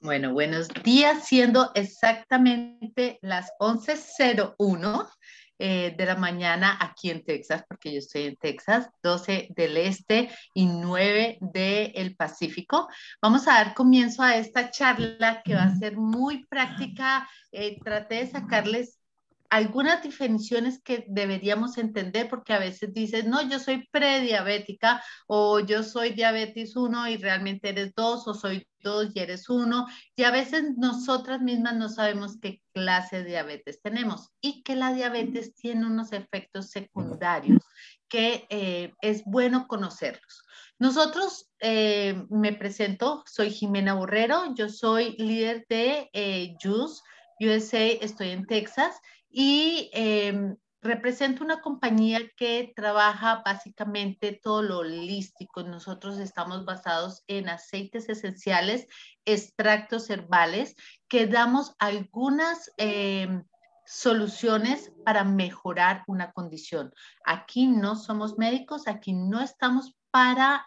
Bueno, buenos días, siendo exactamente las 11.01 eh, de la mañana aquí en Texas, porque yo estoy en Texas, 12 del Este y 9 del Pacífico. Vamos a dar comienzo a esta charla que va a ser muy práctica. Eh, traté de sacarles algunas definiciones que deberíamos entender porque a veces dices, no, yo soy prediabética o yo soy diabetes 1 y realmente eres 2 o soy 2 y eres 1. Y a veces nosotras mismas no sabemos qué clase de diabetes tenemos y que la diabetes tiene unos efectos secundarios que eh, es bueno conocerlos. Nosotros, eh, me presento, soy Jimena Borrero, yo soy líder de eh, Juice JUS USA, estoy en Texas y em, representa represento una compañía que trabaja básicamente todo lo holístico. Nosotros estamos basados en aceites esenciales, extractos herbales, que damos algunas... Em, soluciones para mejorar una condición. Aquí no somos médicos, aquí no estamos para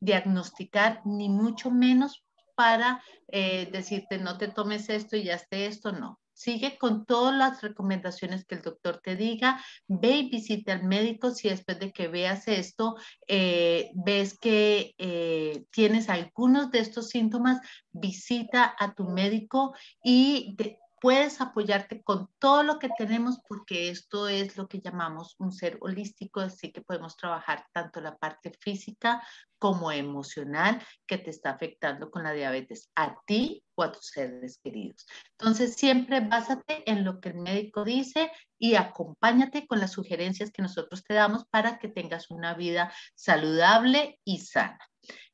diagnosticar, ni mucho menos para eh, decirte no te tomes esto y ya esté esto, no sigue con todas las recomendaciones que el doctor te diga, ve y visita al médico si después de que veas esto eh, ves que eh, tienes algunos de estos síntomas, visita a tu médico y puedes apoyarte con todo lo que tenemos porque esto es lo que llamamos un ser holístico, así que podemos trabajar tanto la parte física como emocional que te está afectando con la diabetes a ti o a tus seres queridos. Entonces, siempre básate en lo que el médico dice y acompáñate con las sugerencias que nosotros te damos para que tengas una vida saludable y sana.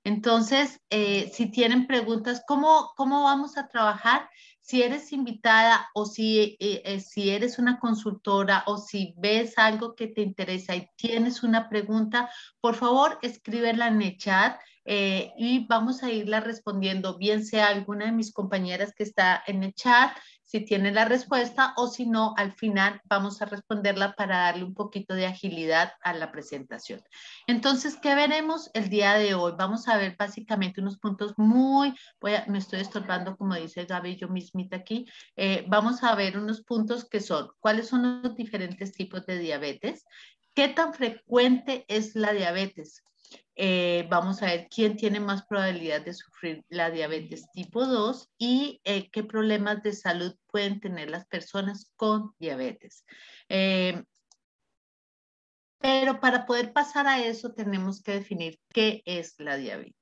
Entonces, eh, si tienen preguntas, ¿cómo, ¿cómo vamos a trabajar? si eres invitada o si, eh, eh, si eres una consultora o si ves algo que te interesa y tienes una pregunta, por favor escríbela en el chat eh, y vamos a irla respondiendo, bien sea alguna de mis compañeras que está en el chat, si tiene la respuesta o si no, al final vamos a responderla para darle un poquito de agilidad a la presentación. Entonces, ¿qué veremos el día de hoy? Vamos a ver básicamente unos puntos muy, me estoy estorbando como dice Gaby, yo mismita aquí, eh, vamos a ver unos puntos que son, ¿cuáles son los diferentes tipos de diabetes? ¿Qué tan frecuente es la diabetes? Eh, vamos a ver quién tiene más probabilidad de sufrir la diabetes tipo 2 y eh, qué problemas de salud pueden tener las personas con diabetes. Eh, pero para poder pasar a eso tenemos que definir qué es la diabetes.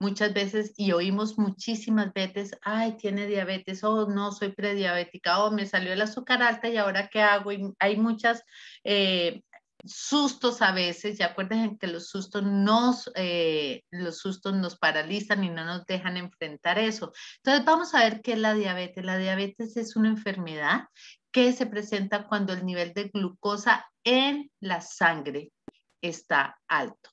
Muchas veces, y oímos muchísimas veces, ay, tiene diabetes, o oh, no, soy prediabética, o oh, me salió el azúcar alta y ahora qué hago. Y hay muchas sustos a veces, ya acuérdense que los sustos nos, eh, los sustos nos paralizan y no nos dejan enfrentar eso. Entonces vamos a ver qué es la diabetes. La diabetes es una enfermedad que se presenta cuando el nivel de glucosa en la sangre está alto.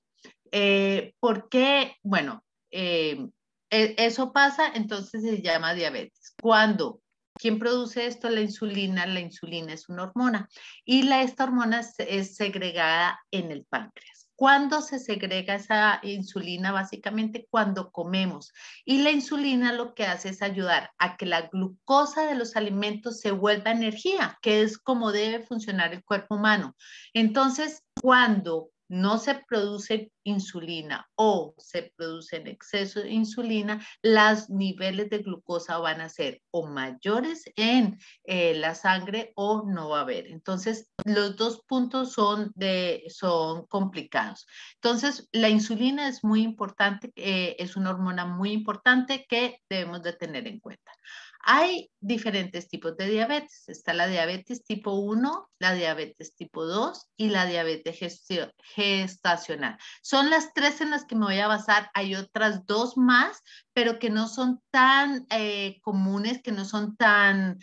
Eh, ¿Por qué? Bueno, eh, e, eso pasa, entonces se llama diabetes. Cuando ¿Quién produce esto? La insulina. La insulina es una hormona y la, esta hormona es, segregada en el páncreas. ¿Cuándo se segrega esa insulina? Básicamente cuando comemos. Y la insulina lo que hace es ayudar a que la glucosa de los alimentos se vuelva energía, que es como debe funcionar el cuerpo humano. Entonces, cuando no se produce insulina o se produce en exceso de insulina, los niveles de glucosa van a ser o mayores en eh, la sangre o no va a haber. Entonces, los dos puntos son, complicados. Entonces, la insulina es muy importante, eh, es una hormona muy importante que debemos de tener en cuenta. Hay diferentes tipos de diabetes. Está la diabetes tipo 1, la diabetes tipo 2 y la diabetes gestacional. Son las tres en las que me voy a basar. Hay otras dos más, pero que no son tan eh, comunes, que no son tan...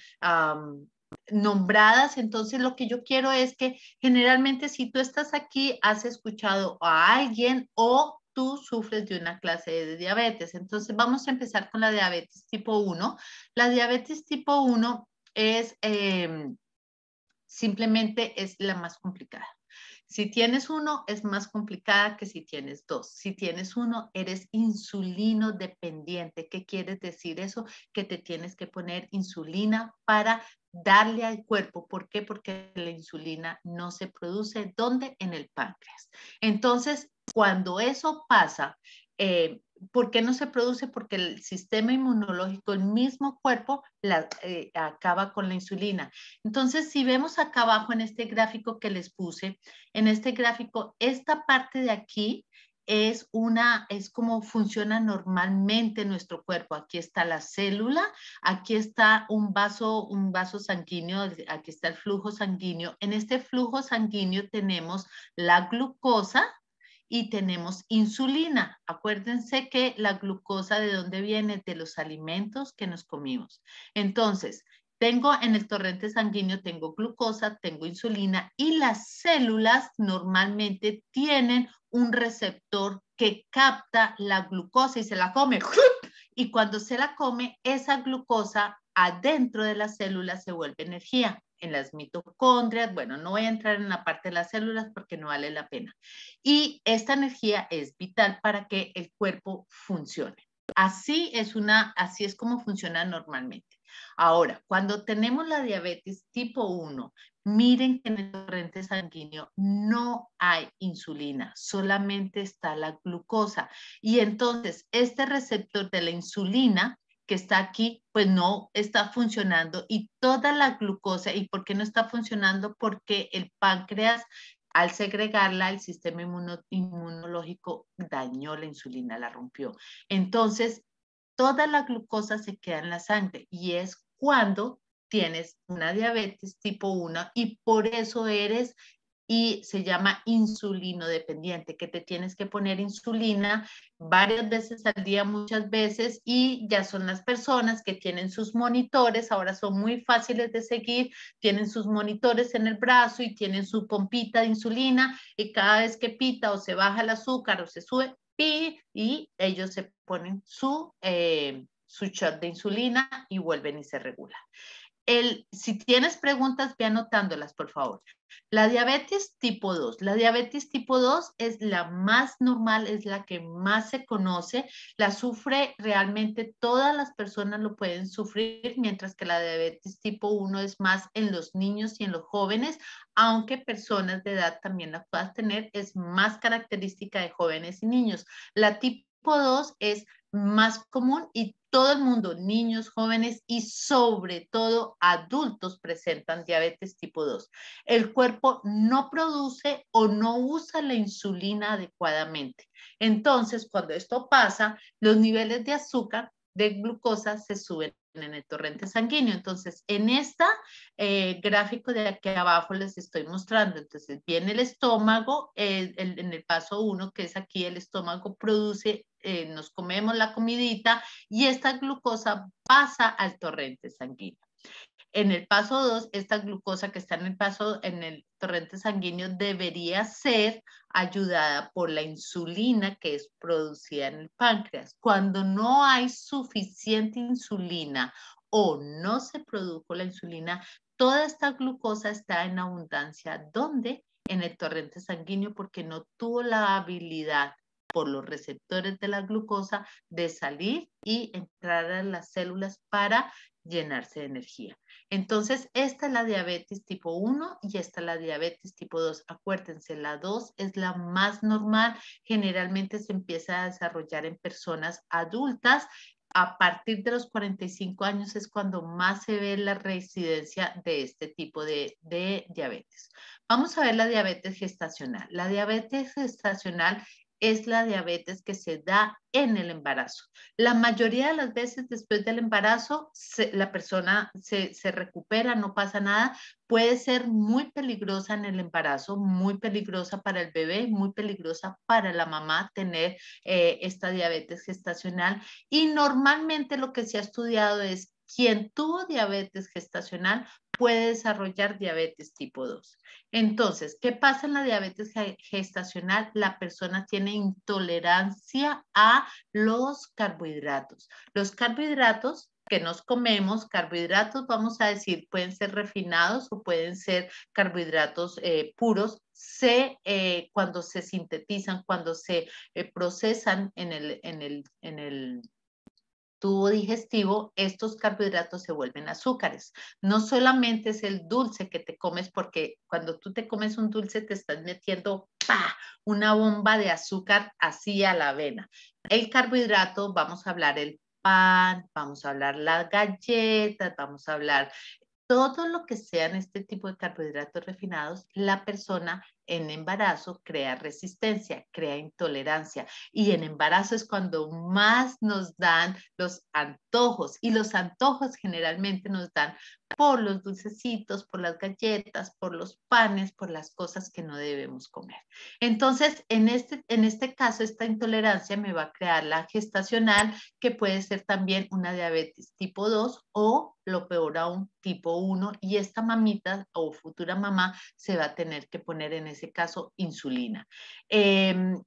nombradas. Entonces, lo que yo quiero es que generalmente si tú estás aquí, has escuchado a alguien o tú sufres de una clase de diabetes. Entonces vamos a empezar con la diabetes tipo 1. La diabetes tipo 1 es em, simplemente es la más complicada. Si tienes uno, es más complicada que si tienes dos. Si tienes uno, eres insulino dependiente. ¿Qué quiere decir eso? Que te tienes que poner insulina para darle al cuerpo. ¿Por qué? Porque la insulina no se produce. ¿Dónde? En el páncreas. Entonces, cuando eso pasa, eh, ¿Por qué no se produce? Porque el sistema inmunológico, el mismo cuerpo, la, eh, acaba con la insulina. Entonces, si vemos acá abajo en este gráfico que les puse, en este gráfico, esta parte de aquí es una, es como funciona normalmente nuestro cuerpo. Aquí está la célula, aquí está un vaso, un vaso sanguíneo, aquí está el flujo sanguíneo. En este flujo sanguíneo tenemos la glucosa, y tenemos insulina. Acuérdense que la glucosa de dónde viene, de los alimentos que nos comimos. Entonces, tengo en el torrente sanguíneo, tengo glucosa, tengo insulina y las células normalmente tienen un receptor que capta la glucosa y se la come. Y cuando se la come, esa glucosa adentro de las células se vuelve energía en las mitocondrias. Bueno, no voy a entrar en la parte de las células porque no vale la pena. Y esta energía es vital para que el cuerpo funcione. Así es, una, así es como funciona normalmente. Ahora, cuando tenemos la diabetes tipo 1, miren que en el torrente sanguíneo no hay insulina, solamente está la glucosa. Y entonces, este receptor de la insulina que está aquí, pues no está funcionando y toda la glucosa, ¿y por qué no está funcionando? Porque el páncreas al segregarla, el sistema inmunológico dañó la insulina, la rompió. Entonces, toda la glucosa se queda en la sangre y es cuando tienes una diabetes tipo 1 y por eso eres y se llama insulino dependiente, que te tienes que poner insulina varias veces al día, muchas veces, y ya son las personas que tienen sus monitores, ahora son muy fáciles de seguir, tienen sus monitores en el brazo y tienen su pompita de insulina y cada vez que pita o se baja el azúcar o se sube, pi, y ellos se ponen su... Eh, su shot de insulina y vuelven y se regulan si tienes preguntas, ve anotándolas, por favor. La diabetes tipo 2. La diabetes tipo 2 es la más normal, es la que más se conoce, la sufre realmente todas las personas lo pueden sufrir, mientras que la diabetes tipo 1 es más en los niños y en los jóvenes, aunque personas de edad también la puedas tener, es más característica de jóvenes y niños. La tipo 2 es más común y todo el mundo, niños, jóvenes y sobre todo adultos presentan diabetes tipo 2. El cuerpo no produce o no usa la insulina adecuadamente. Entonces, cuando esto pasa, los niveles de azúcar, de glucosa se suben en el torrente sanguíneo. Entonces, en este gráfico de aquí abajo les estoy mostrando, entonces viene el estómago, en el paso 1, que es aquí el estómago produce, eh, nos comemos la comidita y esta glucosa pasa al torrente sanguíneo en el paso 2, esta glucosa que está en el paso, en el torrente sanguíneo, debería ser ayudada por la insulina que es producida en el páncreas. Cuando no hay suficiente insulina o no se produjo la insulina, toda esta glucosa está en abundancia. ¿Dónde? En el torrente sanguíneo porque no tuvo la habilidad por los receptores de la glucosa de salir y entrar a las células para llenarse de energía. Entonces, esta es la diabetes tipo 1 y esta es la diabetes tipo 2. Acuérdense, la 2 es la más normal. Generalmente se empieza a desarrollar en personas adultas. A partir de los 45 años es cuando más se ve la residencia de este tipo de, de diabetes. Vamos a ver la diabetes gestacional. La diabetes gestacional es la diabetes que se da en el embarazo. La mayoría de las veces después del embarazo, la persona se, recupera, no pasa nada. Puede ser muy peligrosa en el embarazo, muy peligrosa para el bebé, muy peligrosa para la mamá tener eh, esta diabetes gestacional. Y normalmente lo que se ha estudiado es quien tuvo diabetes gestacional puede desarrollar diabetes tipo 2. Entonces, ¿qué pasa en la diabetes gestacional? La persona tiene intolerancia a los carbohidratos. Los carbohidratos que nos comemos, carbohidratos, vamos a decir, pueden ser refinados o pueden ser carbohidratos eh, puros, se, eh, cuando se sintetizan, cuando se eh, procesan en el, en en el tubo digestivo, estos carbohidratos se vuelven azúcares. No solamente es el dulce que te comes, porque cuando tú te comes un dulce te estás metiendo una bomba de azúcar así a la avena. El carbohidrato, vamos a hablar el pan, vamos a hablar las galletas, vamos a hablar todo lo que sean este tipo de carbohidratos refinados, la persona en embarazo crea resistencia, crea intolerancia. Y en embarazo es cuando más nos dan los antojos. Y los antojos generalmente nos dan por los dulcecitos, por las galletas, por los panes, por las cosas que no debemos comer. Entonces, en este, en este caso, esta intolerancia me va a crear la gestacional, que puede ser también una diabetes tipo 2 o, lo peor aún, tipo 1. Y esta mamita o futura mamá se va a tener que poner en ese caso insulina. Em,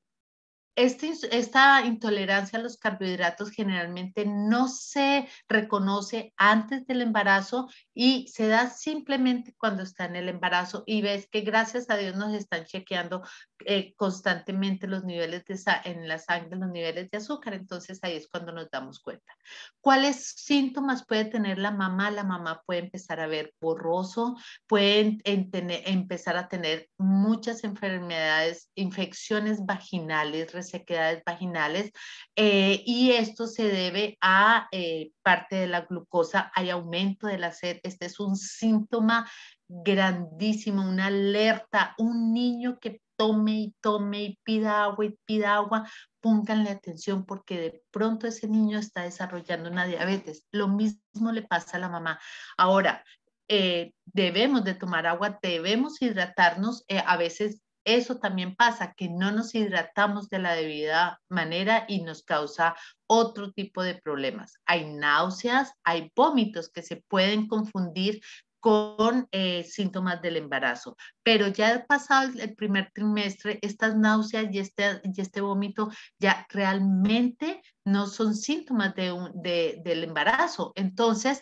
este esta intolerancia a los carbohidratos generalmente no se reconoce antes del embarazo y se da simplemente cuando está en el embarazo y ves que gracias a Dios nos están chequeando eh, constantemente los niveles de en la sangre, los niveles de azúcar, entonces ahí es cuando nos damos cuenta. ¿Cuáles síntomas puede tener la mamá? La mamá puede empezar a ver borroso, puede empezar a tener muchas enfermedades, infecciones vaginales, resequedades vaginales eh, y esto se debe a... Eh, parte de la glucosa, hay aumento de la sed. Este es un síntoma grandísimo, una alerta. Un niño que tome y tome y pida agua y pida agua, pónganle atención porque de pronto ese niño está desarrollando una diabetes. Lo mismo le pasa a la mamá. Ahora, eh, debemos de tomar agua, debemos hidratarnos. Eh, a veces eso también pasa, que no nos hidratamos de la debida manera y nos causa otro tipo de problemas. Hay náuseas, hay vómitos que se pueden confundir con eh, síntomas del embarazo. Pero ya pasado el primer trimestre, estas náuseas y este, y este vómito ya realmente no son síntomas de del embarazo. Entonces,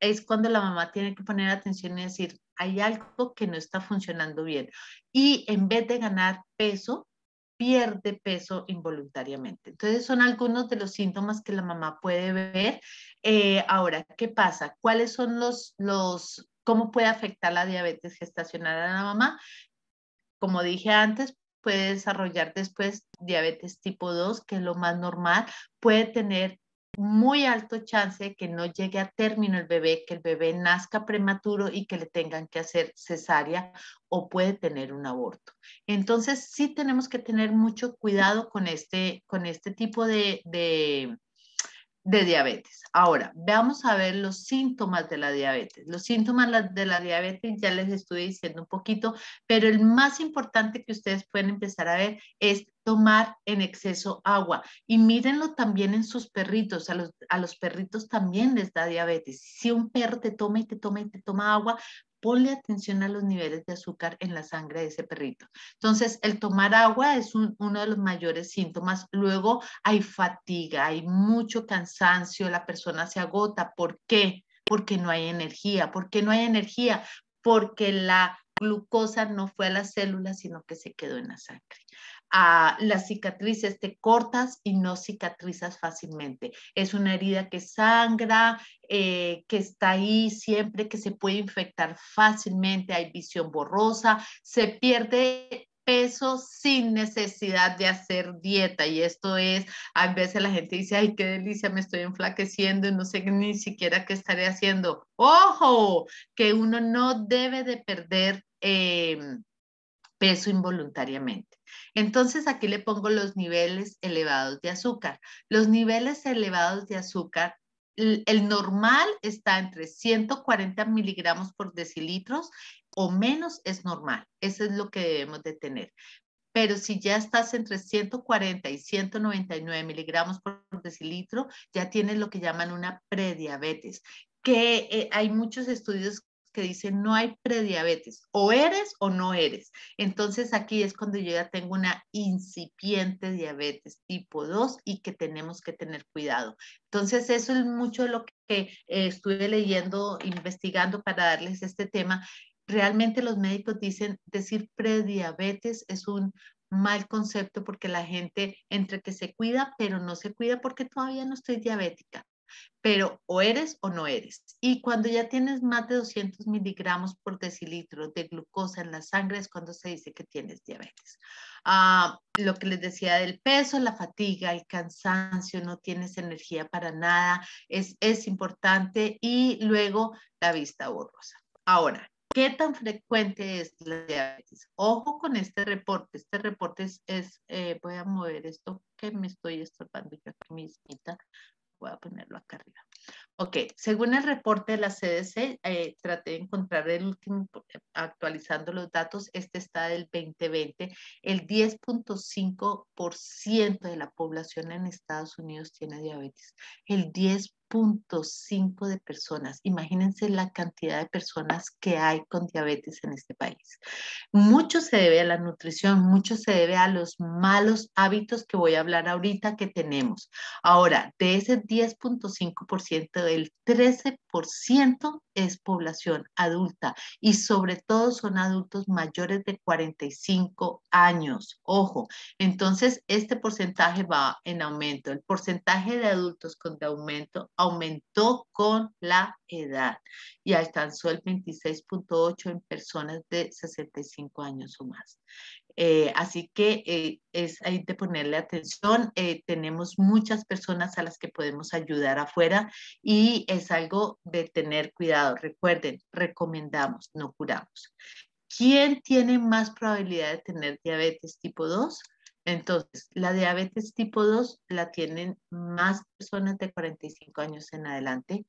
es cuando la mamá tiene que poner atención y decir, hay algo que no está funcionando bien. Y en vez de ganar peso, pierde peso involuntariamente. Entonces son algunos de los síntomas que la mamá puede ver. Eh, ahora, ¿qué pasa? ¿Cuáles son los, los, cómo puede afectar la diabetes gestacional a la mamá? Como dije antes, puede desarrollar después diabetes tipo 2, que es lo más normal, puede tener muy alto chance de que no llegue a término el bebé, que el bebé nazca prematuro y que le tengan que hacer cesárea o puede tener un aborto. Entonces sí tenemos que tener mucho cuidado con este, con este tipo de de diabetes. Ahora, vamos a ver los síntomas de la diabetes. Los síntomas de la diabetes ya les estoy diciendo un poquito, pero el más importante que ustedes pueden empezar a ver es tomar en exceso agua. Y mírenlo también en sus perritos. A los, a los perritos también les da diabetes. Si un perro te toma y te toma y te toma agua, ponle atención a los niveles de azúcar en la sangre de ese perrito. Entonces, el tomar agua es uno de los mayores síntomas. Luego hay fatiga, hay mucho cansancio, la persona se agota. ¿Por qué? Porque no hay energía. ¿Por qué no hay energía? Porque la glucosa no fue a las células, sino que se quedó en la sangre a las cicatrices, te cortas y no cicatrizas fácilmente. Es una herida que sangra, eh, que está ahí siempre, que se puede infectar fácilmente, hay visión borrosa, se pierde peso sin necesidad de hacer dieta. Y esto es, a veces la gente dice, ay, qué delicia, me estoy enflaqueciendo y no sé ni siquiera qué estaré haciendo. Ojo, que uno no debe de perder em, peso involuntariamente. Entonces aquí le pongo los niveles elevados de azúcar. Los niveles elevados de azúcar, el normal está entre 140 miligramos por decilitros o menos es normal. Eso es lo que debemos de tener. Pero si ya estás entre 140 y 199 miligramos por decilitro, ya tienes lo que llaman una prediabetes que eh, hay muchos estudios que dice no hay prediabetes, o eres o no eres. Entonces aquí es cuando yo ya tengo una incipiente diabetes tipo 2 y que tenemos que tener cuidado. Entonces eso es mucho lo que eh, estuve leyendo, investigando para darles este tema. Realmente los médicos dicen decir prediabetes es un mal concepto porque la gente entre que se cuida, pero no se cuida porque todavía no estoy diabética pero o eres o no eres. Y cuando ya tienes más de 200 miligramos por decilitro de glucosa en la sangre es cuando se dice que tienes diabetes. Ah, lo que les decía del peso, la fatiga, el cansancio, no tienes energía para nada, es, es importante. Y luego la vista borrosa. Ahora, ¿Qué tan frecuente es la diabetes? Ojo con este reporte. Este reporte es, eh, voy a mover esto que me estoy estorbando yo aquí mismita voy a ponerlo acá arriba. Ok, según el reporte de la CDC, eh, traté de encontrar el último, actualizando los datos, este está del 2020, el 10.5% de la población en Estados Unidos tiene diabetes, el 10 5 de personas. Imagínense la cantidad de personas que hay con diabetes en este país. Mucho se debe a la nutrición, mucho se debe a los malos hábitos que voy a hablar ahorita que tenemos. Ahora, de ese 10.5%, el 13% es población adulta y sobre todo son adultos mayores de 45 años. Ojo, entonces este porcentaje va en aumento. El porcentaje de adultos con de aumento aumentó con la edad y alcanzó el 26.8 en personas de 65 años o más. Eh, así que eh, es ahí de ponerle atención. Eh, tenemos muchas personas a las que podemos ayudar afuera y es algo de tener cuidado. Recuerden, recomendamos, no curamos. ¿Quién tiene más probabilidad de tener diabetes tipo 2? Entonces, la diabetes tipo 2 la tienen más personas de 45 años en adelante.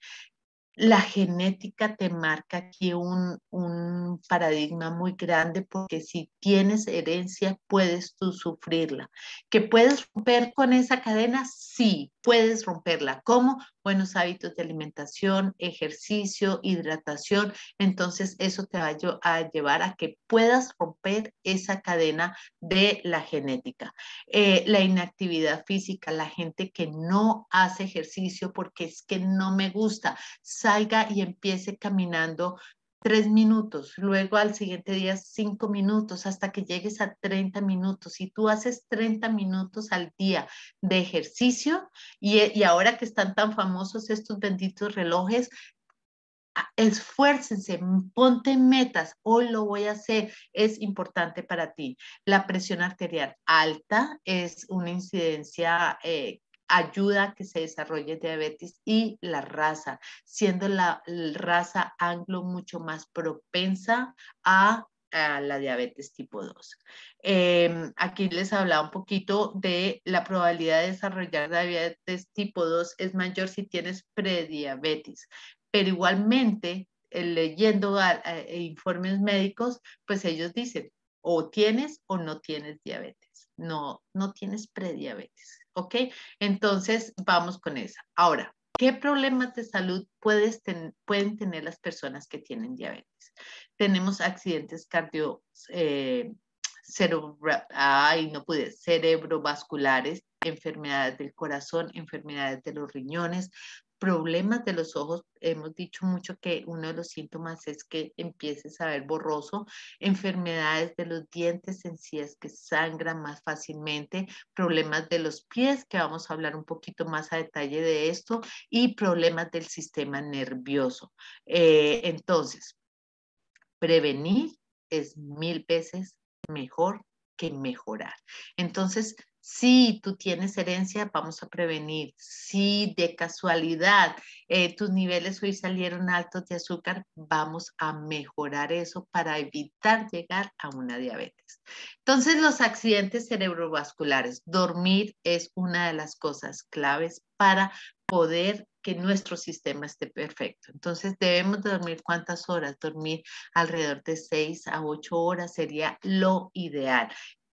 La genética te marca aquí un, un paradigma muy grande porque si tienes herencia, puedes tú sufrirla. ¿Que puedes romper con esa cadena? Sí, puedes romperla. ¿Cómo? buenos hábitos de alimentación, ejercicio, hidratación, entonces eso te va a llevar a que puedas romper esa cadena de la genética. Eh, la inactividad física, la gente que no hace ejercicio porque es que no me gusta, salga y empiece caminando tres minutos, luego al siguiente día cinco minutos, hasta que llegues a 30 minutos. Si tú haces 30 minutos al día de ejercicio eh, y, ahora que están tan famosos estos benditos relojes, esfuércense, ponte metas, hoy lo voy a hacer, es importante para ti. La presión arterial alta es una incidencia eh, ayuda a que se desarrolle diabetes y la raza, siendo la raza anglo mucho más propensa a la diabetes tipo 2. Em, aquí les hablaba un poquito de la probabilidad de desarrollar diabetes tipo 2 es mayor si tienes prediabetes, pero igualmente eh, leyendo e informes médicos, pues ellos dicen o tienes o no tienes diabetes, no, no tienes prediabetes. ¿ok? Entonces, vamos con esa. Ahora, ¿qué problemas de salud pueden tener las personas que tienen diabetes? Tenemos accidentes cardio... Eh, no cerebrovasculares, enfermedades del corazón, enfermedades de los riñones, problemas de los ojos, hemos dicho mucho que uno de los síntomas es que empieces a ver borroso, enfermedades de los dientes, encías que sangran más fácilmente, problemas de los pies, que vamos a hablar un poquito más a detalle de esto, y problemas del sistema nervioso. Eh, entonces, prevenir es mil veces mejor que mejorar. Entonces, si tú tienes herencia, vamos a prevenir. Si de casualidad eh, tus niveles hoy salieron altos de azúcar, vamos a mejorar eso para evitar llegar a una diabetes. Entonces, los accidentes cerebrovasculares, dormir es una de las cosas claves para poder que nuestro sistema esté perfecto. Entonces debemos dormir cuántas horas, dormir alrededor de 6 a 8 horas sería lo ideal.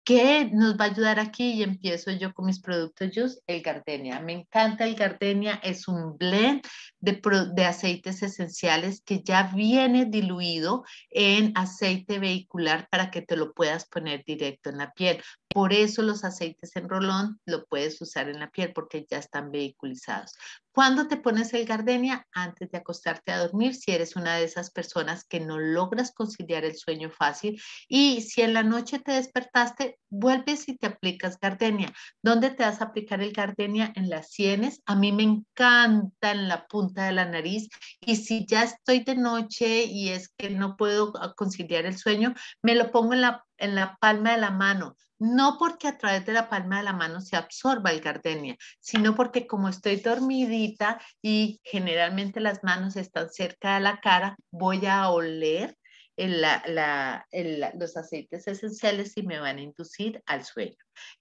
¿Qué nos va a ayudar aquí? Y empiezo yo con mis productos Juice, el Gardenia. Me encanta el Gardenia, es un blend de, de aceites esenciales que ya viene diluido en aceite vehicular para que te lo puedas poner directo en la piel. Por eso los aceites en rolón lo puedes usar en la piel porque ya están vehiculizados. ¿Cuándo te pones el gardenia? Antes de acostarte a dormir, si eres una de esas personas que no logras conciliar el sueño fácil y si en la noche te despertaste, vuelves y te aplicas gardenia. ¿Dónde te vas a aplicar el gardenia? En las sienes. A mí me encanta en la punta de la nariz y si ya estoy de noche y es que no puedo ah, conciliar el sueño, me lo pongo en la, en la palma de la mano no porque a través de la palma de la mano se absorba el gardenia, sino porque como estoy dormidita y generalmente las manos están cerca de la cara, voy a oler los aceites esenciales y me van a inducir al sueño.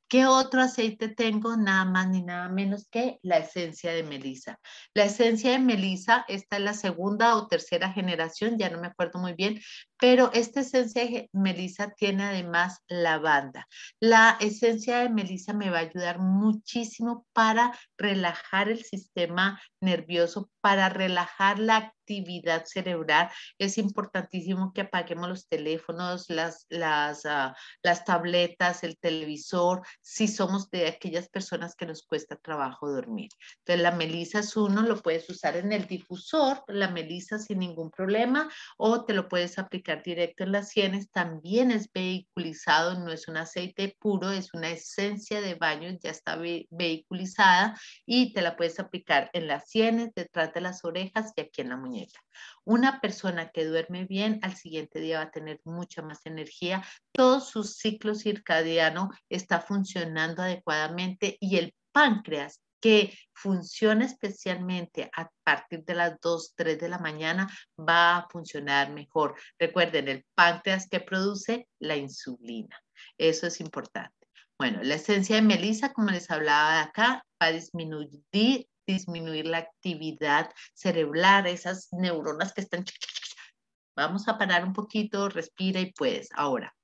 ¿Qué otro aceite tengo? Nada más ni nada menos que la esencia de melisa. La esencia de melisa está en la segunda o tercera generación, ya no me acuerdo muy bien, pero esta esencia de melisa tiene además lavanda. La esencia de melisa me va a ayudar muchísimo para relajar el sistema nervioso, para relajar la actividad cerebral. Es importantísimo que apaguemos los teléfonos, las, las, ah, las tabletas, el televisor si somos de aquellas personas que nos cuesta trabajo dormir. Entonces, la melisa es uno, lo puedes usar en el difusor, la melisa sin ningún problema, o te lo puedes aplicar directo en las sienes. También es vehiculizado, no es un aceite puro, es una esencia de baño, ya está vehiculizada y te la puedes aplicar en las sienes, detrás de las orejas y aquí en la muñeca. Una persona que duerme bien al siguiente día va a tener mucha más energía. Todo su ciclo circadiano está funcionando adecuadamente y el páncreas que funciona especialmente a partir de las 2, 3 de la mañana, va a funcionar mejor. Recuerden, el páncreas que produce la insulina. Eso es importante. Bueno, la esencia de melisa, como les hablaba de acá, va a disminuir, disminuir la actividad cerebral, esas neuronas que están... Vamos a parar un poquito, respira y puedes. Ahora,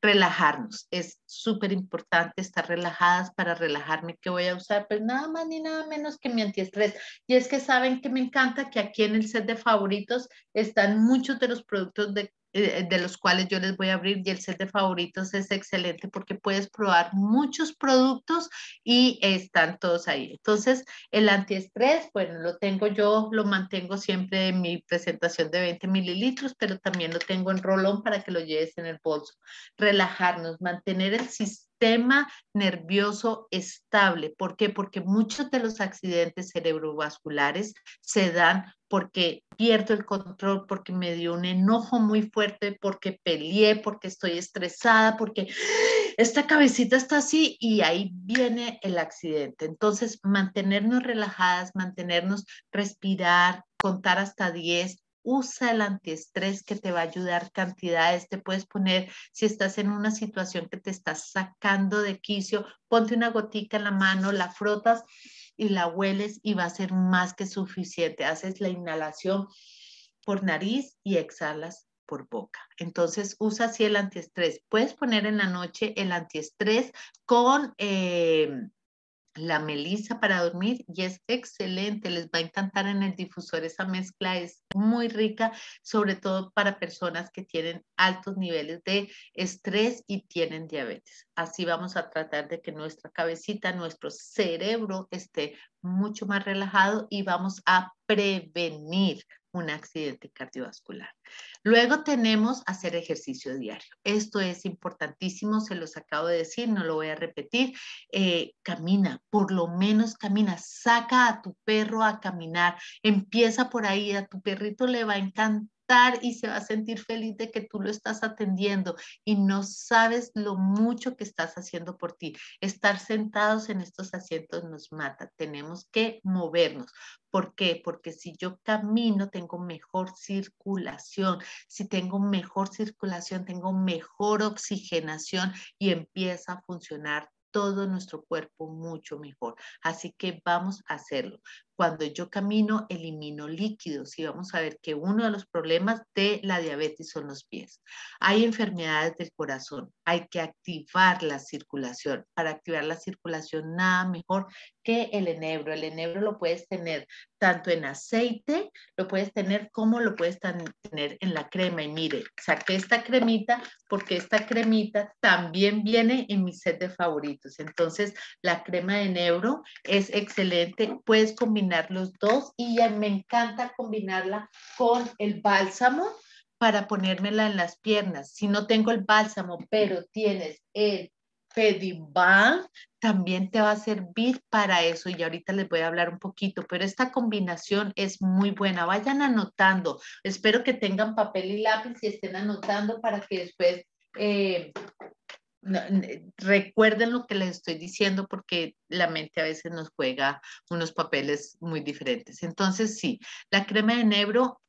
relajarnos. Es súper importante estar relajadas para relajarme, que voy a usar, pues nada más ni nada menos que mi antiestrés. Y es que saben que me encanta que aquí en el set de favoritos están muchos de los productos de, eh, de los cuales yo les voy a abrir y el set de favoritos es excelente porque puedes probar muchos productos y están todos ahí. Entonces, el antiestrés, bueno, lo tengo yo, lo mantengo siempre en mi presentación de 20 mililitros, pero también lo tengo en rolón para que lo lleves en el bolso. Relajarnos, mantener sistema nervioso estable. ¿Por qué? Porque muchos de los accidentes cerebrovasculares se dan porque pierdo el control, porque me dio un enojo muy fuerte, porque peleé, porque estoy estresada, porque esta cabecita está así y ahí viene el accidente. Entonces, mantenernos relajadas, mantenernos respirar, contar hasta 10, usa el antiestrés que te va a ayudar cantidades. Te puedes poner, si estás en una situación que te estás sacando de quicio, ponte una gotica en la mano, la frotas y la hueles y va a ser más que suficiente. Haces la inhalación por nariz y exhalas por boca. Entonces usa así el antiestrés. Puedes poner en la noche el antiestrés con... Eh, la melisa para dormir y es excelente, les va a encantar en el difusor esa mezcla, es muy rica, sobre todo para personas que tienen altos niveles de estrés y tienen diabetes. Así vamos a tratar de que nuestra cabecita, nuestro cerebro esté mucho más relajado y vamos a prevenir un accidente cardiovascular. Luego tenemos hacer ejercicio diario. Esto es importantísimo, se los acabo de decir, no lo voy a repetir. Eh, camina, por lo menos camina, saca a tu perro a caminar, empieza por ahí, a tu perrito le va a encantar y se va a sentir feliz de que tú lo estás atendiendo y no sabes lo mucho que estás haciendo por ti. Estar sentados en estos asientos nos mata. Tenemos que movernos. ¿Por qué? Porque si yo camino tengo mejor circulación. Si tengo mejor circulación, tengo mejor oxigenación y empieza a funcionar todo nuestro cuerpo mucho mejor. Así que vamos a hacerlo. Cuando yo camino, elimino líquidos y vamos a ver que uno de los problemas de la diabetes son los pies. Hay enfermedades del corazón, hay que activar la circulación. Para activar la circulación, nada mejor que el enebro. El enebro lo puedes tener tanto en aceite, lo puedes tener como lo puedes tener en la crema. Y mire, saqué esta cremita porque esta cremita también viene en mi set de favoritos. Entonces, la crema de enebro es excelente. Puedes combinar los dos y ya me encanta combinarla con el bálsamo para ponérmela en las piernas. Si no tengo el bálsamo, pero tienes el pedibán, también te va a servir para eso. Y ahorita les voy a hablar un poquito, pero esta combinación es muy buena. Vayan anotando. Espero que tengan papel y lápiz y estén anotando para que después eh, recuerden lo que les estoy diciendo porque la mente a veces nos juega unos papeles muy diferentes. Entonces, sí, la crema de enebro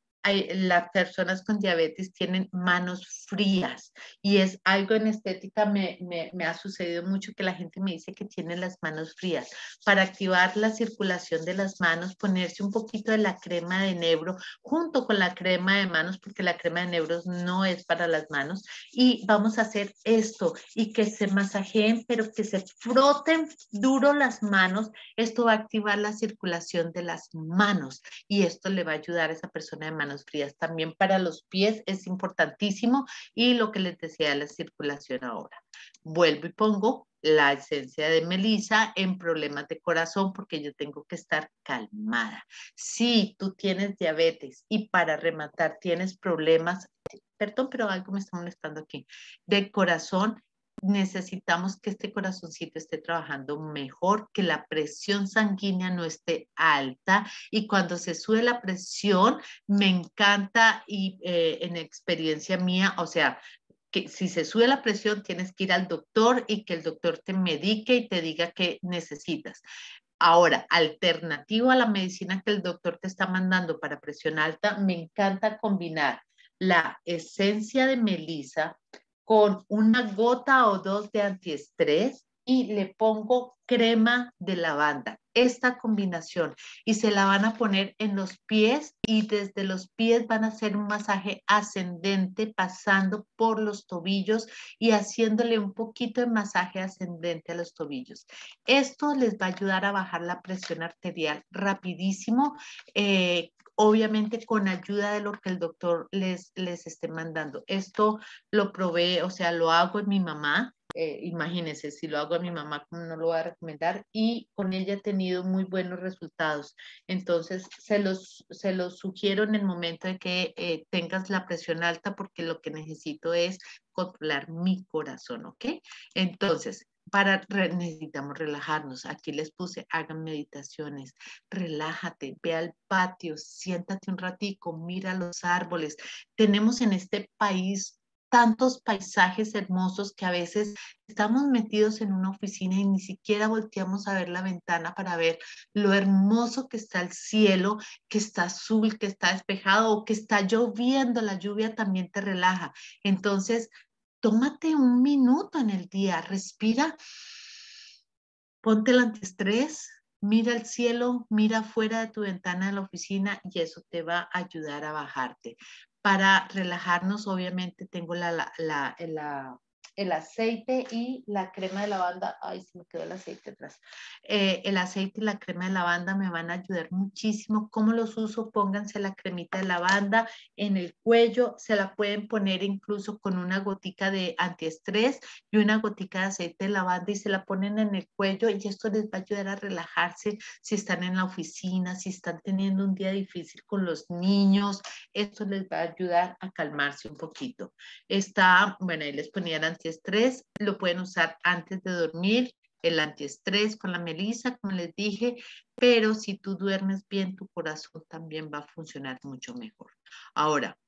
las personas con diabetes tienen manos frías y es algo en estética, me, ha sucedido mucho que la gente me dice que tiene las manos frías. Para activar la circulación de las manos, ponerse un poquito de la crema de nebro junto con la crema de manos, porque la crema de nebros no es para las manos. Y vamos a hacer esto y que se masajeen, pero que se froten duro las manos. Esto va a activar la circulación de las manos y esto le va a ayudar a esa persona de manos frías. También para los pies es importantísimo y lo que les decía la circulación ahora. Vuelvo y pongo la esencia de Melissa en problemas de corazón porque yo tengo que estar calmada. Si tú tienes diabetes y para rematar tienes problemas, perdón, pero algo me está molestando aquí, de corazón, necesitamos que este corazoncito esté trabajando mejor, que la presión sanguínea no esté alta y cuando se sube la presión, me encanta y eh, en experiencia mía, o sea, que si se sube la presión tienes que ir al doctor y que el doctor te medique y te diga qué necesitas. Ahora, alternativo a la medicina que el doctor te está mandando para presión alta, me encanta combinar la esencia de melisa con una gota o dos de antiestrés y le pongo crema de lavanda. Esta combinación y se la van a poner en los pies y desde los pies van a hacer un masaje ascendente pasando por los tobillos y haciéndole un poquito de masaje ascendente a los tobillos. Esto les va a ayudar a bajar la presión arterial rapidísimo. Eh, obviamente con ayuda de lo que el doctor les, les esté mandando. Esto lo probé, o sea, lo hago en mi mamá, eh, imagínense, si lo hago a mi mamá, no lo voy a recomendar? Y con ella he tenido muy buenos resultados. Entonces, se los, se sugiero en el momento de que eh, tengas la presión alta, porque lo que necesito es controlar mi corazón, ¿ok? Entonces, para necesitamos relajarnos. Aquí les puse, hagan meditaciones, relájate, ve al patio, siéntate un ratico, mira los árboles. Tenemos en este país tantos paisajes hermosos que a veces estamos metidos en una oficina y ni siquiera volteamos a ver la ventana para ver lo hermoso que está el cielo, que está azul, que está despejado o que está lloviendo. La lluvia también te relaja. Entonces, tómate un minuto en el día, respira, ponte el antiestrés, mira al cielo, mira fuera de tu ventana de la oficina y eso te va a ayudar a bajarte. Para relajarnos, obviamente, tengo la, la el aceite y la crema de lavanda. Ay, se me quedó el aceite atrás. Eh, el aceite y la crema de lavanda me van a ayudar muchísimo. ¿Cómo los uso? Pónganse la cremita de lavanda en el cuello. Se la pueden poner incluso con una gotica de antiestrés y una gotica de aceite de lavanda y se la ponen en el cuello y esto les va a ayudar a relajarse si están en la oficina, si están teniendo un día difícil con los niños. Esto les va a ayudar a calmarse un poquito. Está, bueno, ahí les ponía el Estrés, lo pueden usar antes de dormir, el antiestrés con la melisa, como les dije, pero si tú duermes bien, tu corazón también va a funcionar mucho mejor. Ahora,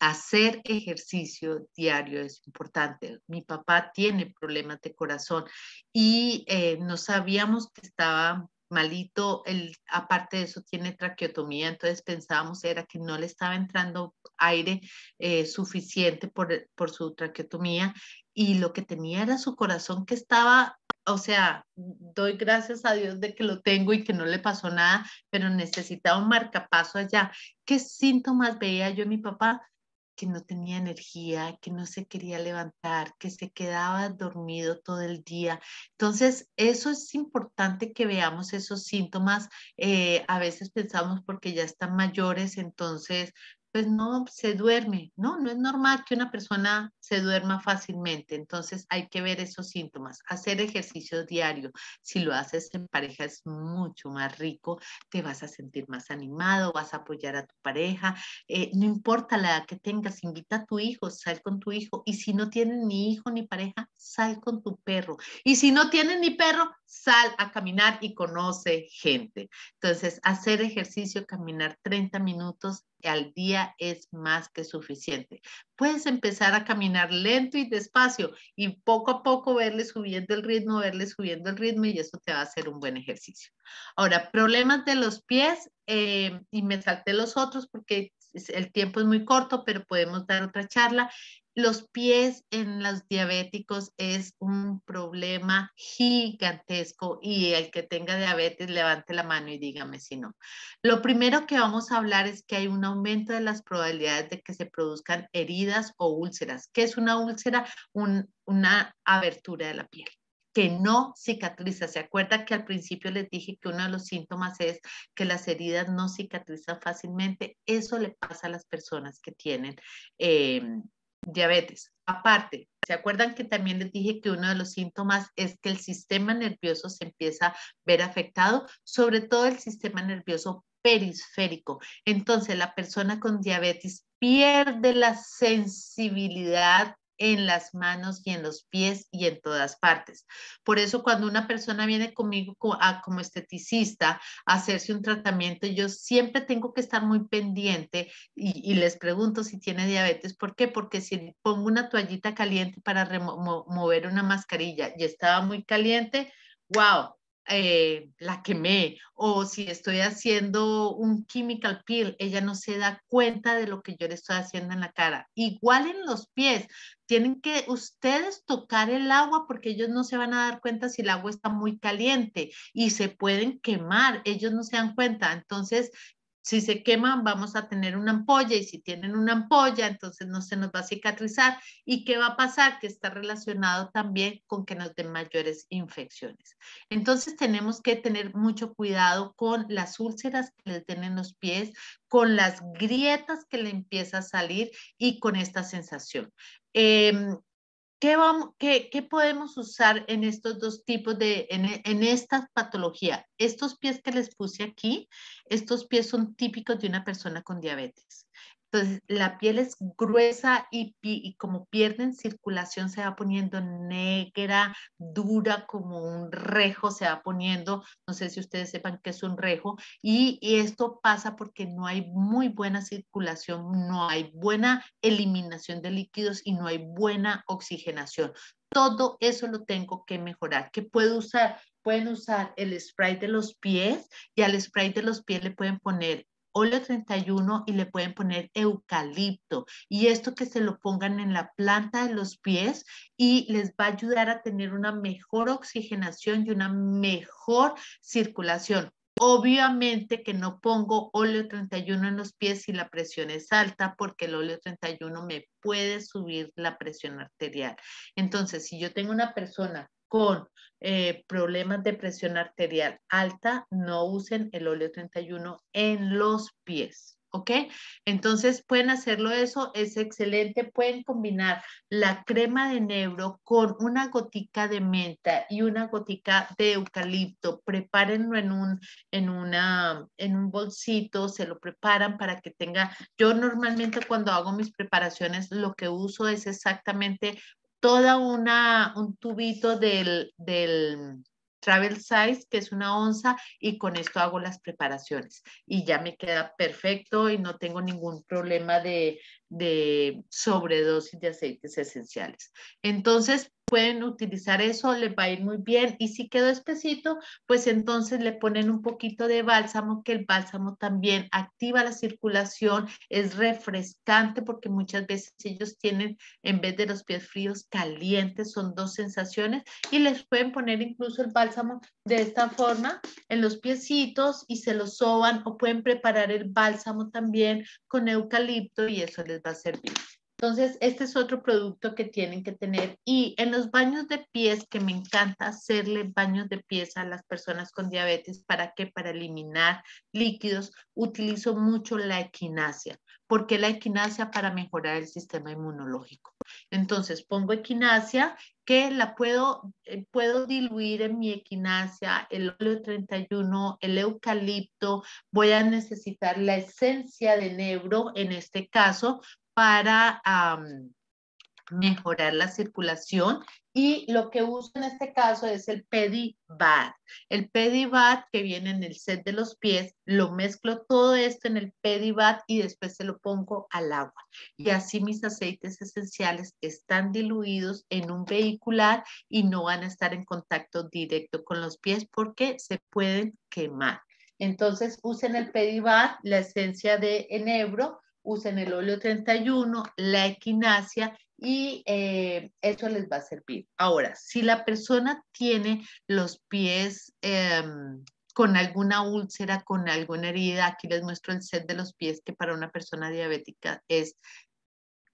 hacer ejercicio diario es importante. Mi papá tiene problemas de corazón y eh, no sabíamos que estaba malito, aparte de eso tiene traqueotomía, entonces pensábamos era que no le estaba entrando aire eh, suficiente por, por su traqueotomía y lo que tenía era su corazón que estaba o sea, doy gracias a Dios de que lo tengo y que no le pasó nada, pero necesitaba un marcapaso allá. ¿Qué síntomas veía yo en mi papá? que no tenía energía, que no se quería levantar, que se quedaba dormido todo el día. Entonces, eso es importante que veamos esos síntomas. Eh, a veces pensamos porque ya están mayores, entonces pues no se duerme, ¿no? No es normal que una persona se duerma fácilmente, entonces hay que ver esos síntomas. Hacer ejercicio diario, si lo haces en pareja es mucho más rico, te vas a sentir más animado, vas a apoyar a tu pareja, eh, no importa la edad que tengas, invita a tu hijo, sal con tu hijo, y si no tienes ni hijo ni pareja, sal con tu perro, y si no tienes ni perro, sal a caminar y conoce gente. Entonces, hacer ejercicio, caminar 30 minutos al día es más que suficiente. Puedes empezar a caminar lento y despacio y poco a poco verle subiendo el ritmo, verle subiendo el ritmo y eso te va a hacer un buen ejercicio. Ahora, problemas de los pies eh, y me salté los otros porque el tiempo es muy corto, pero podemos dar otra charla los pies en los diabéticos es un problema gigantesco y el que tenga diabetes levante la mano y dígame si no. Lo primero que vamos a hablar es que hay un aumento de las probabilidades de que se produzcan heridas o úlceras. ¿Qué es una úlcera? una abertura de la piel que no cicatriza. ¿Se acuerda que al principio les dije que uno de los síntomas es que las heridas no cicatrizan fácilmente? Eso le pasa a las personas que tienen em, diabetes. Aparte, ¿se acuerdan que también les dije que uno de los síntomas es que el sistema nervioso se empieza a ver afectado, sobre todo el sistema nervioso perisférico? Entonces, la persona con diabetes pierde la sensibilidad en las manos y en los pies y en todas partes. Por eso cuando una persona viene conmigo como esteticista a hacerse un tratamiento, yo siempre tengo que estar muy pendiente y, les pregunto si tiene diabetes. ¿Por qué? Porque si pongo una toallita caliente para remover una mascarilla y estaba muy caliente, wow, eh, la quemé o si estoy haciendo un chemical peel, ella no se da cuenta de lo que yo le estoy haciendo en la cara. Igual en los pies, tienen que ustedes tocar el agua porque ellos no se van a dar cuenta si el agua está muy caliente y se pueden quemar, ellos no se dan cuenta. Entonces, si se queman, vamos a tener una ampolla y si tienen una ampolla, entonces no se nos va a cicatrizar. ¿Y qué va a pasar? Que está relacionado también con que nos den mayores infecciones. Entonces tenemos que tener mucho cuidado con las úlceras que les tienen los pies, con las grietas que le empieza a salir y con esta sensación. Em, ¿Qué, vamos, podemos usar en estos dos tipos de, en, en estas patologías? Estos pies que les puse aquí, estos pies son típicos de una persona con diabetes. Entonces, la piel es gruesa y, como pierden circulación se va poniendo negra, dura como un rejo, se va poniendo, no sé si ustedes sepan qué es un rejo, y, y esto pasa porque no hay muy buena circulación, no hay buena eliminación de líquidos y no hay buena oxigenación. Todo eso lo tengo que mejorar. ¿Qué puedo usar? Pueden usar el spray de los pies y al spray de los pies le pueden poner óleo 31 y le pueden poner eucalipto. Y esto que se lo pongan en la planta de los pies y les va a ayudar a tener una mejor oxigenación y una mejor circulación. Obviamente que no pongo óleo 31 en los pies si la presión es alta porque el óleo 31 me puede subir la presión arterial. Entonces, si yo tengo una persona con eh, problemas de presión arterial alta, no usen el óleo 31 en los pies. ¿ok? Entonces pueden hacerlo eso, es excelente. Pueden combinar la crema de neuro con una gotica de menta y una gotica de eucalipto. Prepárenlo en un, en una, en un bolsito, se lo preparan para que tenga. Yo normalmente cuando hago mis preparaciones lo que uso es exactamente toda una, un tubito del, del, travel size, que es una onza, y con esto hago las preparaciones. Y ya me queda perfecto y no tengo ningún problema de, sobredosis de aceites esenciales. Entonces, pueden utilizar eso, les va a ir muy bien. Y si quedó espesito, pues entonces le ponen un poquito de bálsamo, que el bálsamo también activa la circulación, es refrescante porque muchas veces ellos tienen, en vez de los pies fríos, calientes, son dos sensaciones y les pueden poner incluso el bálsamo de esta forma en los piecitos y se los soban o pueden preparar el bálsamo también con eucalipto y eso les va a servir. Entonces, este es otro producto que tienen que tener. Y en los baños de pies, que me encanta hacerle baños de pies a las personas con diabetes, ¿para que Para eliminar líquidos, utilizo mucho la equinacia. porque la equinacia? Para mejorar el sistema inmunológico. Entonces pongo equinacia que la eh, puedo, diluir en mi equinacia, el óleo 31, el eucalipto, voy a necesitar la esencia de neuro en este caso para mejorar la circulación y lo que uso en este caso es el pedibat. El pedibat que viene en el set de los pies, lo mezclo todo esto en el pedibat y después se lo pongo al agua. Y así mis aceites esenciales están diluidos en un vehicular y no van a estar en contacto directo con los pies porque se pueden quemar. Entonces usen el pedibat, la esencia de enebro, usen el óleo 31, la equinacia y eh, eso les va a servir. Ahora, si la persona tiene los pies em, con alguna úlcera, con alguna herida, aquí les muestro el set de los pies que para una persona diabética es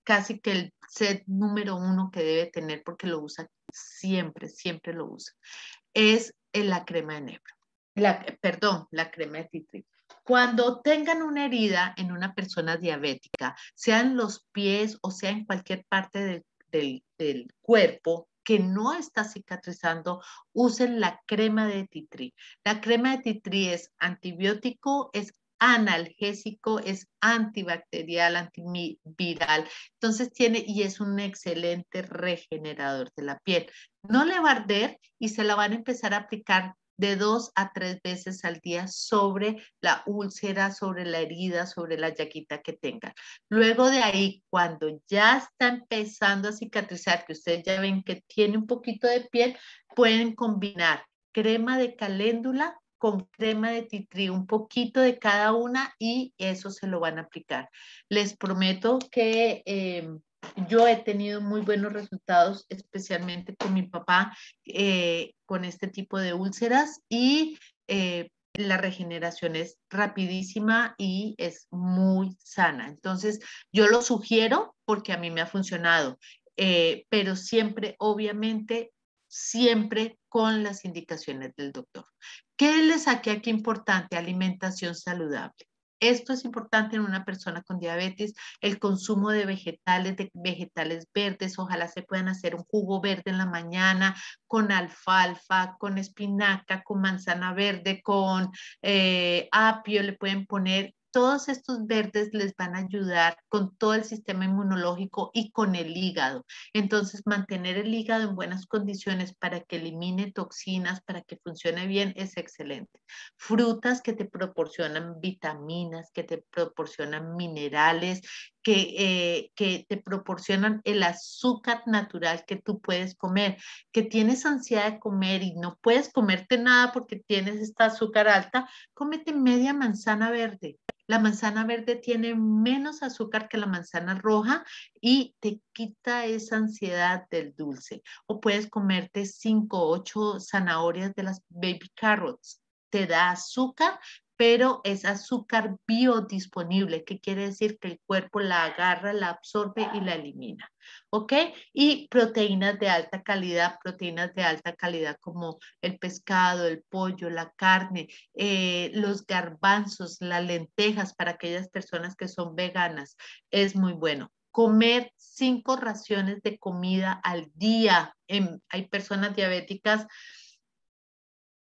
casi que el set número uno que debe tener porque lo usa siempre, siempre lo usa, es la crema de nebro. La, perdón, la crema de titrito. Cuando tengan una herida en una persona diabética, sean los pies o sea en cualquier parte del, del cuerpo que no está cicatrizando, usen la crema de Titri. La crema de Titri es antibiótico, es analgésico, es antibacterial, antiviral. Entonces tiene y es un excelente regenerador de la piel. No le va a arder y se la van a empezar a aplicar de dos a tres veces al día sobre la úlcera, sobre la herida, sobre la yaquita que tengan. Luego de ahí, cuando ya está empezando a cicatrizar, que ustedes ya ven que tiene un poquito de piel, pueden combinar crema de caléndula con crema de titri, un poquito de cada una y eso se lo van a aplicar. Les prometo que... Em, yo he tenido muy buenos resultados, especialmente con mi papá, eh, con este tipo de úlceras y eh, la regeneración es rapidísima y es muy sana. Entonces, yo lo sugiero porque a mí me ha funcionado, eh, pero siempre, obviamente, siempre con las indicaciones del doctor. ¿Qué le saqué aquí importante? Alimentación saludable. Esto es importante en una persona con diabetes, el consumo de vegetales, de vegetales verdes, ojalá se puedan hacer un jugo verde en la mañana con alfalfa, con espinaca, con manzana verde, con eh, apio, le pueden poner todos estos verdes les van a ayudar con todo el sistema inmunológico y con el hígado. Entonces, mantener el hígado en buenas condiciones para que elimine toxinas, para que funcione bien, es excelente. Frutas que te proporcionan vitaminas, que te proporcionan minerales, eh, que, te proporcionan el azúcar natural que tú puedes comer, que tienes ansiedad de comer y no puedes comerte nada porque tienes esta azúcar alta, cómete media manzana verde. La manzana verde tiene menos azúcar que la manzana roja y te quita esa ansiedad del dulce. O puedes comerte cinco, o zanahorias de las baby carrots. Te da azúcar, pero es azúcar biodisponible, que quiere decir que el cuerpo la agarra, la absorbe y la elimina. ¿Ok? Y proteínas de alta calidad, proteínas de alta calidad como el pescado, el pollo, la carne, eh, los garbanzos, las lentejas para aquellas personas que son veganas. Es muy bueno comer cinco raciones de comida al día. Em, hay personas diabéticas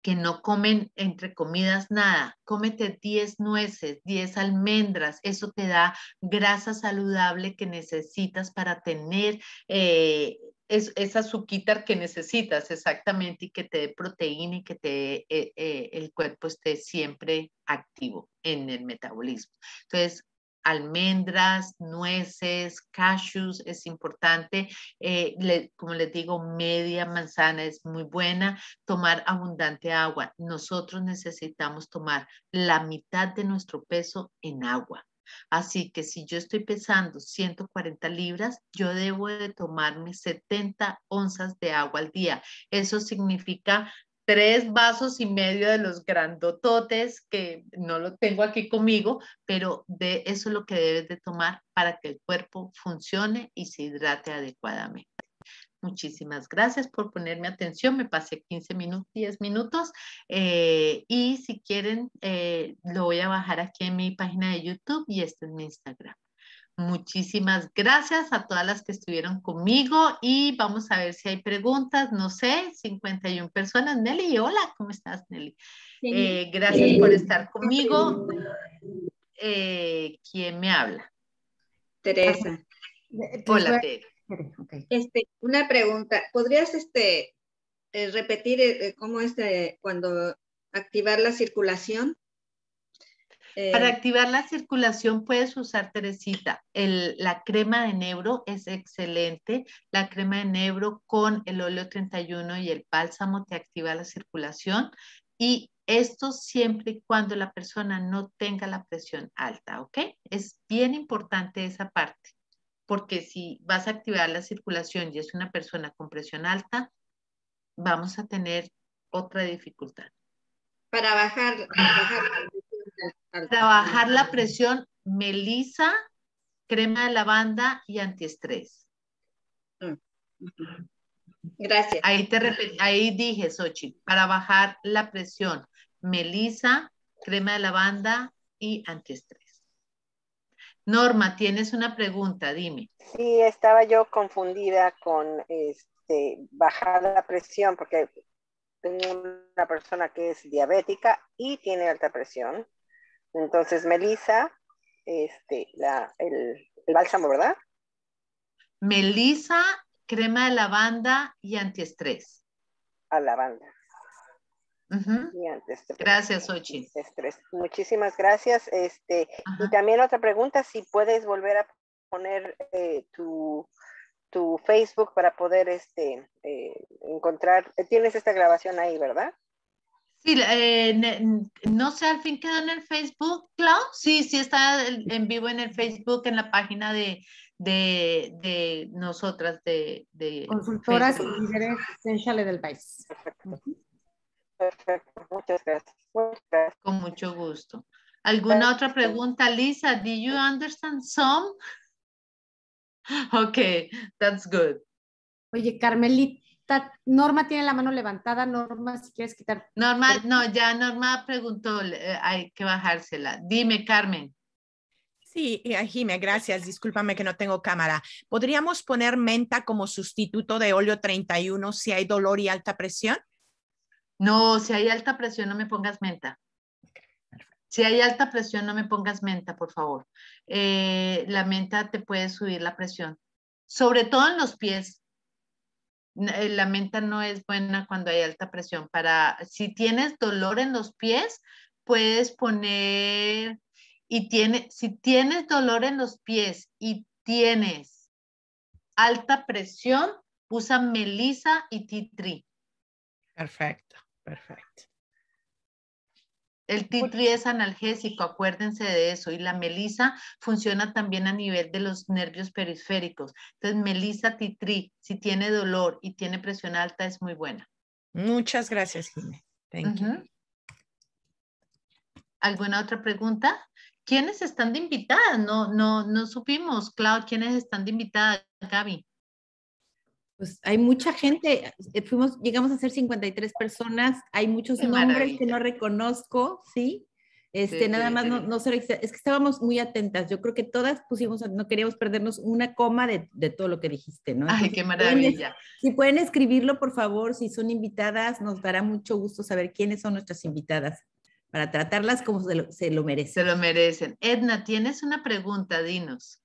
que no comen entre comidas nada. Cómete 10 nueces, 10 almendras, eso te da grasa saludable que necesitas para tener eh, esa azúcar que necesitas exactamente y que te dé proteína y que te, eh, eh, el cuerpo esté siempre activo en el metabolismo. Entonces, almendras, nueces, cashews es importante. Eh, como les digo, media manzana es muy buena. Tomar abundante agua. Nosotros necesitamos tomar la mitad de nuestro peso en agua. Así que si yo estoy pesando 140 libras, yo debo de tomarme 70 onzas de agua al día. Eso significa tres vasos y medio de los grandototes que no lo tengo aquí conmigo, pero de eso es lo que debes de tomar para que el cuerpo funcione y se hidrate adecuadamente. Muchísimas gracias por ponerme atención. Me pasé 15 minutos, 10 eh, minutos. y si quieren, eh, lo voy a bajar aquí en mi página de YouTube y este es mi Instagram. Muchísimas gracias a todas las que estuvieron conmigo y vamos a ver si hay preguntas. No sé, 51 personas. Nelly, hola, ¿cómo estás, Nelly? Eh, gracias por eh, estar conmigo. Eh, ¿Quién me habla? Teresa. Pues hola, Teresa. Este, una pregunta. ¿Podrías este, repetir cómo es cuando activar la circulación? Para eh, activar la circulación puedes usar, Teresita, la crema de neuro es excelente. La crema de Nebro con el óleo 31 y el bálsamo te activa la circulación. Y esto siempre y cuando la persona no tenga la presión alta, ¿ok? Es bien importante esa parte, porque si vas a activar la circulación y es una persona con presión alta, vamos a tener otra dificultad. Para bajar, para bajar Trabajar la presión melisa, crema de lavanda y antiestrés. Mm. Gracias. Ahí, te ahí dije, Sochi, para bajar la presión, melisa, crema de lavanda y antiestrés. Norma, tienes una pregunta, dime. Sí, estaba yo confundida con este, bajar la presión, porque tengo una persona que es diabética y tiene alta presión. Entonces, melisa, este, la, el, el bálsamo, ¿verdad? Melissa, crema de lavanda y antiestrés. A lavanda. Y antiestrés. Gracias, Ochi. Antiestrés. Muchísimas gracias. Este, y también otra pregunta, si puedes volver a poner eh, tu, tu, Facebook para poder este, eh, encontrar. Eh, tienes esta grabación ahí, ¿verdad? Sí, eh, no sé, al fin quedó en el Facebook, Clau. Sí, sí está en vivo en el Facebook, en la página de, nosotras, de, de Consultoras y Líderes esenciales del País. Perfecto. muchas gracias. Con mucho gusto. ¿Alguna otra pregunta, Lisa? Do you understand some? Ok, that's good. Oye, Carmelita. Norma tiene la mano levantada. Norma, si quieres quitar. Norma, no, ya Norma preguntó, eh, hay que bajársela. Dime, Carmen. Sí, eh, Jimé, gracias. Discúlpame que no tengo cámara. ¿Podríamos poner menta como sustituto de óleo 31 si hay dolor y alta presión? No, si hay alta presión, no me pongas menta. Si hay alta presión, no me pongas menta, por favor. Eh, la menta te puede subir la presión, sobre todo en los pies. Eh, la menta no es buena cuando hay alta presión. Para, si tienes dolor en los pies, puedes poner, y tiene, si tienes dolor en los pies y tienes alta presión, usa melisa y titri. Perfecto, perfecto. El titri es analgésico, acuérdense de eso. Y la melisa funciona también a nivel de los nervios periféricos. Entonces, melisa titri, si tiene dolor y tiene presión alta, es muy buena. Muchas gracias, Jimé. Thank you. ¿Alguna otra pregunta? ¿Quiénes están de invitada? No, no, no supimos, Clau, quiénes están de invitada, Gaby pues hay mucha gente, eh, fuimos, llegamos a ser 53 personas, hay muchos nombres que no reconozco, ¿sí? Este, nada más no, es que estábamos muy atentas. Yo creo que todas pusimos, no queríamos perdernos una coma de, todo lo que dijiste, ¿no? Ay, qué maravilla. Si pueden, escribirlo, por favor, si son invitadas, nos dará mucho gusto saber quiénes son nuestras invitadas para tratarlas como se lo merecen. Se lo merecen. Edna, tienes una pregunta, dinos.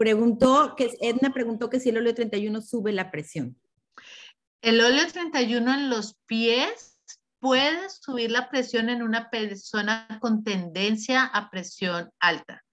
Preguntó que Edna preguntó que si el óleo 31 sube la presión. El óleo 31 en los pies puede subir la presión en una persona con tendencia a presión alta.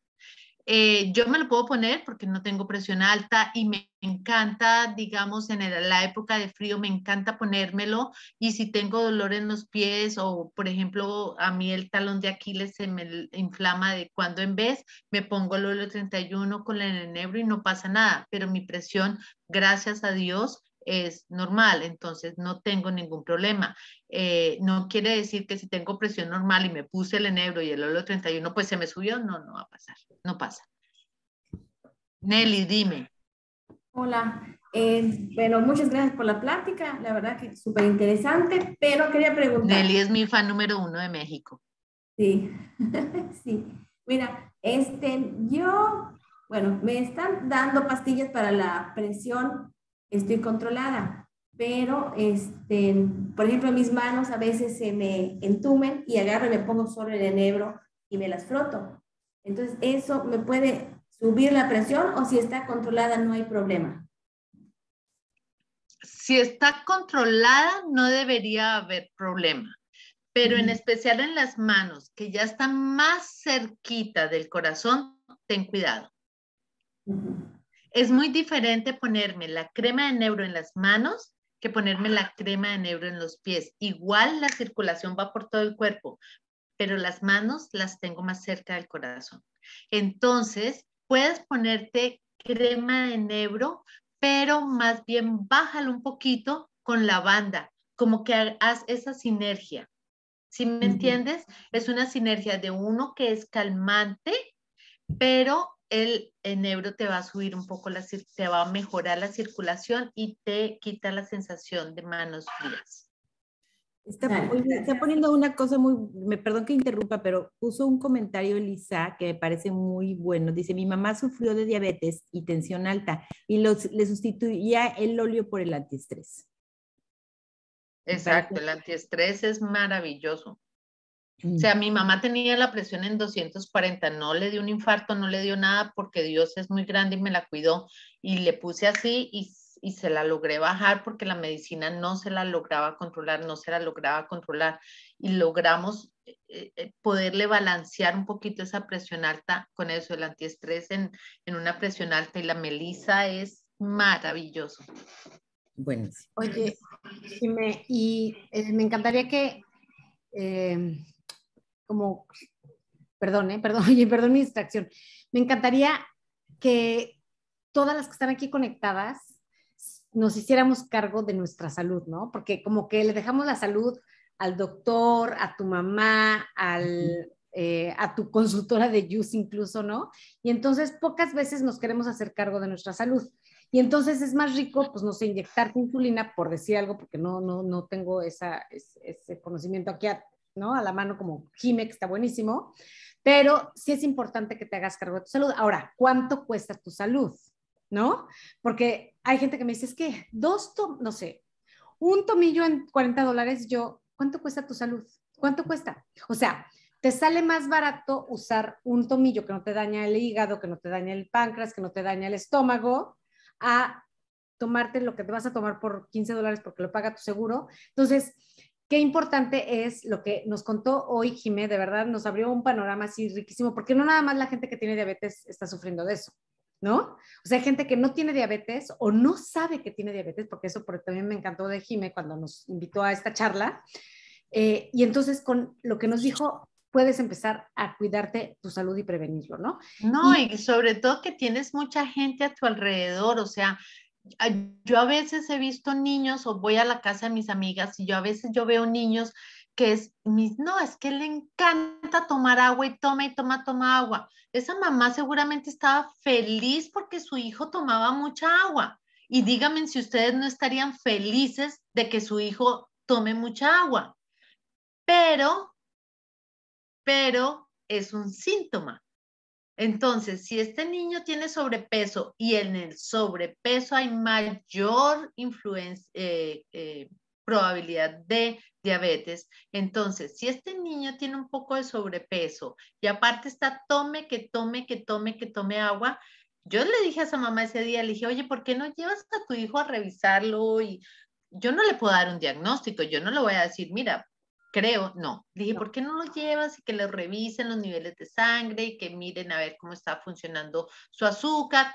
Eh, yo me lo puedo poner porque no tengo presión alta y me encanta, digamos, en la época de frío, me encanta ponérmelo y si tengo dolor en los pies o, por ejemplo, a mí el talón de Aquiles se me inflama de cuando en vez, me pongo el óleo 31 con el enebro y no pasa nada, pero mi presión, gracias a Dios, es normal, entonces no tengo ningún problema. Eh, no quiere decir que si tengo presión normal y me puse el enebro y el óleo 31, pues se me subió, no, no va a pasar, no pasa. Nelly, dime. Hola, bueno, eh, muchas gracias por la plática, la verdad que súper interesante, pero quería preguntar. Nelly es mi fan número uno de México. Sí, sí. Mira, este, yo, bueno, me están dando pastillas para la presión estoy controlada, pero, este, por ejemplo, mis manos a veces se me entumen y agarro y me pongo sobre el enebro y me las froto. Entonces, eso me puede subir la presión o si está controlada no hay problema. Si está controlada no debería haber problema, pero en especial en las manos, que ya están más cerquita del corazón, ten cuidado. Es muy diferente ponerme la crema de neuro en las manos que ponerme la crema de neuro en los pies. Igual la circulación va por todo el cuerpo, pero las manos las tengo más cerca del corazón. Entonces, puedes ponerte crema de neuro, pero más bien bájalo un poquito con la banda, como que haz esa sinergia. ¿Sí me entiendes? Es una sinergia de uno que es calmante, pero el, enebro te va a subir un poco, la, te va a mejorar la circulación y te quita la sensación de manos frías. Está, poniendo una cosa muy, me perdón que interrumpa, pero puso un comentario Elisa que me parece muy bueno. Dice, mi mamá sufrió de diabetes y tensión alta y los, le sustituía el óleo por el antiestrés. Exacto, el antiestrés es maravilloso. O sea, mi mamá tenía la presión en 240, no le dio un infarto, no le dio nada porque Dios es muy grande y me la cuidó y le puse así y, se la logré bajar porque la medicina no se la lograba controlar, no se la lograba controlar y logramos eh, eh, poderle balancear un poquito esa presión alta con eso, el antiestrés en, una presión alta y la melisa es maravilloso. Bueno. Oye, y eh, me, encantaría que como, perdón, ¿eh? perdón, oye, perdón mi distracción. Me encantaría que todas las que están aquí conectadas nos hiciéramos cargo de nuestra salud, ¿no? Porque como que le dejamos la salud al doctor, a tu mamá, eh, a tu consultora de juice incluso, ¿no? Y entonces pocas veces nos queremos hacer cargo de nuestra salud. Y entonces es más rico, pues no sé, inyectar insulina, por decir algo, porque no, no, no tengo esa, ese, ese conocimiento aquí a ¿no? A la mano como Jime, que está buenísimo, pero sí es importante que te hagas cargo de tu salud. Ahora, ¿cuánto cuesta tu salud? ¿No? Porque hay gente que me dice, es que dos, no sé, un tomillo en 40 dólares, yo, ¿cuánto cuesta tu salud? ¿Cuánto cuesta? O sea, te sale más barato usar un tomillo que no te daña el hígado, que no te daña el páncreas, que no te daña el estómago, a tomarte lo que te vas a tomar por 15 dólares porque lo paga tu seguro. Entonces, qué importante es lo que nos contó hoy Jimé, de verdad nos abrió un panorama así riquísimo, porque no nada más la gente que tiene diabetes está sufriendo de eso, ¿no? O sea, hay gente que no tiene diabetes o no sabe que tiene diabetes, porque eso también me encantó de Jimé cuando nos invitó a esta charla. Eh, y entonces con lo que nos dijo puedes empezar a cuidarte tu salud y prevenirlo, ¿no? No, y sobre todo que tienes mucha gente a tu alrededor, o sea, Ah, yo a veces he visto niños o voy a la casa de mis amigas y yo a veces yo veo niños que es, mis, no, es que le encanta tomar agua y toma y toma, toma agua. Esa mamá seguramente estaba feliz porque su hijo tomaba mucha agua. Y díganme si ustedes no estarían felices de que su hijo tome mucha agua. Pero, pero es un síntoma. Entonces, si este niño tiene sobrepeso y en el sobrepeso hay mayor eh, eh, probabilidad de diabetes. Entonces, si este niño tiene un poco de sobrepeso y aparte está tome, que tome, que tome, que tome agua, yo le dije a esa mamá ese día, le dije, oye, ¿por qué no llevas a tu hijo a revisarlo? Y yo no le puedo dar un diagnóstico, yo no le voy a decir, mira, creo, no. Dije, ¿por qué no lo llevas y que le revisen los niveles de sangre y que miren a ver cómo está funcionando su azúcar?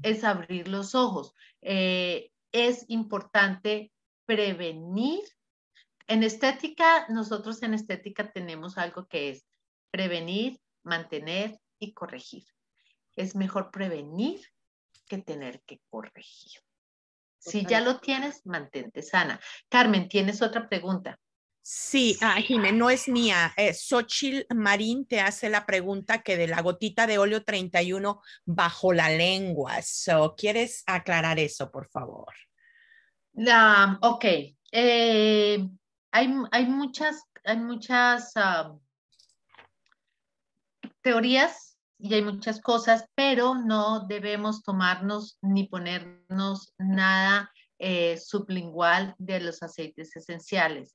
Es abrir los ojos. Eh, es importante prevenir. En estética, nosotros en estética tenemos algo que es prevenir, mantener y corregir. Es mejor prevenir que tener que corregir. Si ya lo tienes, mantente sana. Carmen, tienes otra pregunta. Sí, ah, no es mía. Eh, Marín te hace la pregunta que de la gotita de óleo 31 bajo la lengua. ¿Quieres aclarar eso, por favor? Ah, ok. Eh, hay, hay, muchas, hay muchas ah, teorías y hay muchas cosas, pero no debemos tomarnos ni ponernos nada eh, sublingual de los aceites esenciales.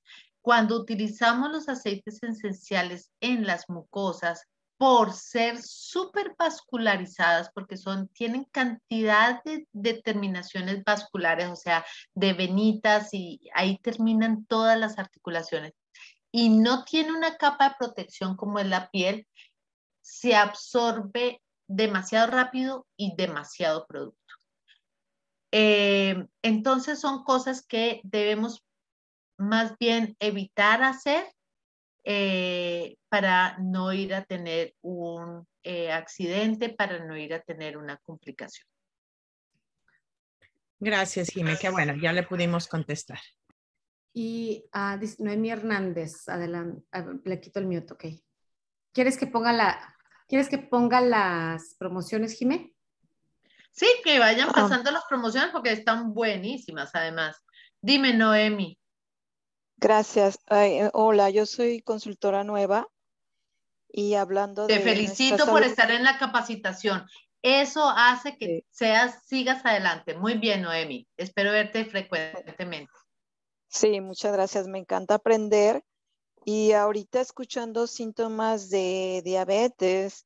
Cuando utilizamos los aceites esenciales en las mucosas, por ser vascularizadas, porque son, tienen cantidad de determinaciones vasculares, o sea, de venitas y ahí terminan todas las articulaciones. Y no tiene una capa de protección como es la piel, se absorbe demasiado rápido y demasiado producto. Eh, entonces son cosas que debemos más bien evitar hacer eh, para no ir a tener un eh, accidente, para no ir a tener una complicación. Gracias, Jimé. Qué bueno, ya le pudimos contestar. Y a uh, Noemí Hernández, adelante, le quito el mute, ok. ¿Quieres que ponga, la, ¿quieres que ponga las promociones, Jimé? Sí, que vayan ah. pasando las promociones porque están buenísimas además. Dime, Noemi. Gracias. Eh, hola, yo soy consultora nueva y hablando de... Te felicito por estar en la capacitación. Eso hace que seas, sigas adelante. Muy bien, Noemi. Espero verte frecuentemente. Sí, muchas gracias. Me encanta aprender. Y ahorita escuchando síntomas de diabetes,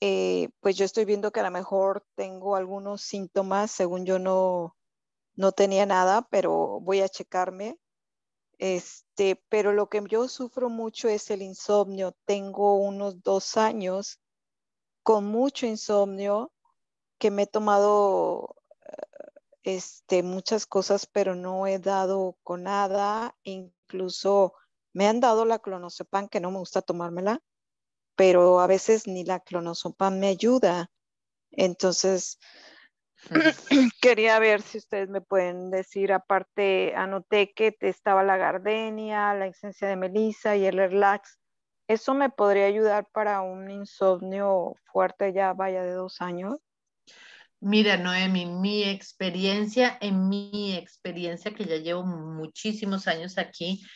eh, pues yo estoy viendo que a lo mejor tengo algunos síntomas, según yo no, no tenía nada, pero voy a checarme este, pero lo que yo sufro mucho es el insomnio. Tengo unos dos años con mucho insomnio que me he tomado este, muchas cosas, pero no he dado con nada. Incluso me han dado la clonazepam, que no me gusta tomármela, pero a veces ni la clonazepam me ayuda. Entonces, Quería ver si ustedes me pueden decir, aparte, anoté que estaba la gardenia, la esencia de melisa y el relax. ¿Eso me podría ayudar para un insomnio fuerte ya vaya de dos años? Mira, Noemi, mi experiencia, en mi experiencia que ya llevo muchísimos años aquí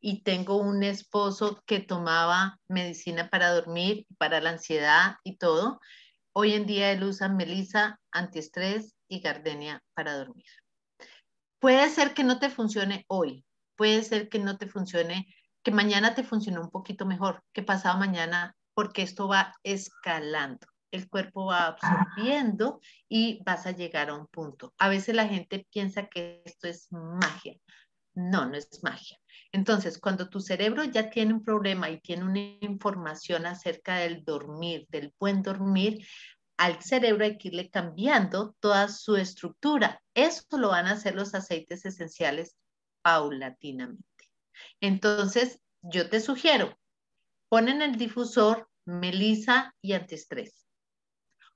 y tengo un esposo que tomaba medicina para dormir, para la ansiedad y todo, Hoy en día él usa melisa, antiestrés y gardenia para dormir. Puede ser que no te funcione hoy, puede ser que no te funcione, que mañana te funcione un poquito mejor, que pasado mañana, porque esto va escalando. El cuerpo va absorbiendo y vas a llegar a un punto. A veces la gente piensa que esto es magia, no, no es magia. Entonces, cuando tu cerebro ya tiene un problema y tiene una información acerca del dormir, del buen dormir, al cerebro hay que irle cambiando toda su estructura. Eso lo van a hacer los aceites esenciales paulatinamente. Entonces, yo te sugiero, ponen el difusor melisa y antiestrés.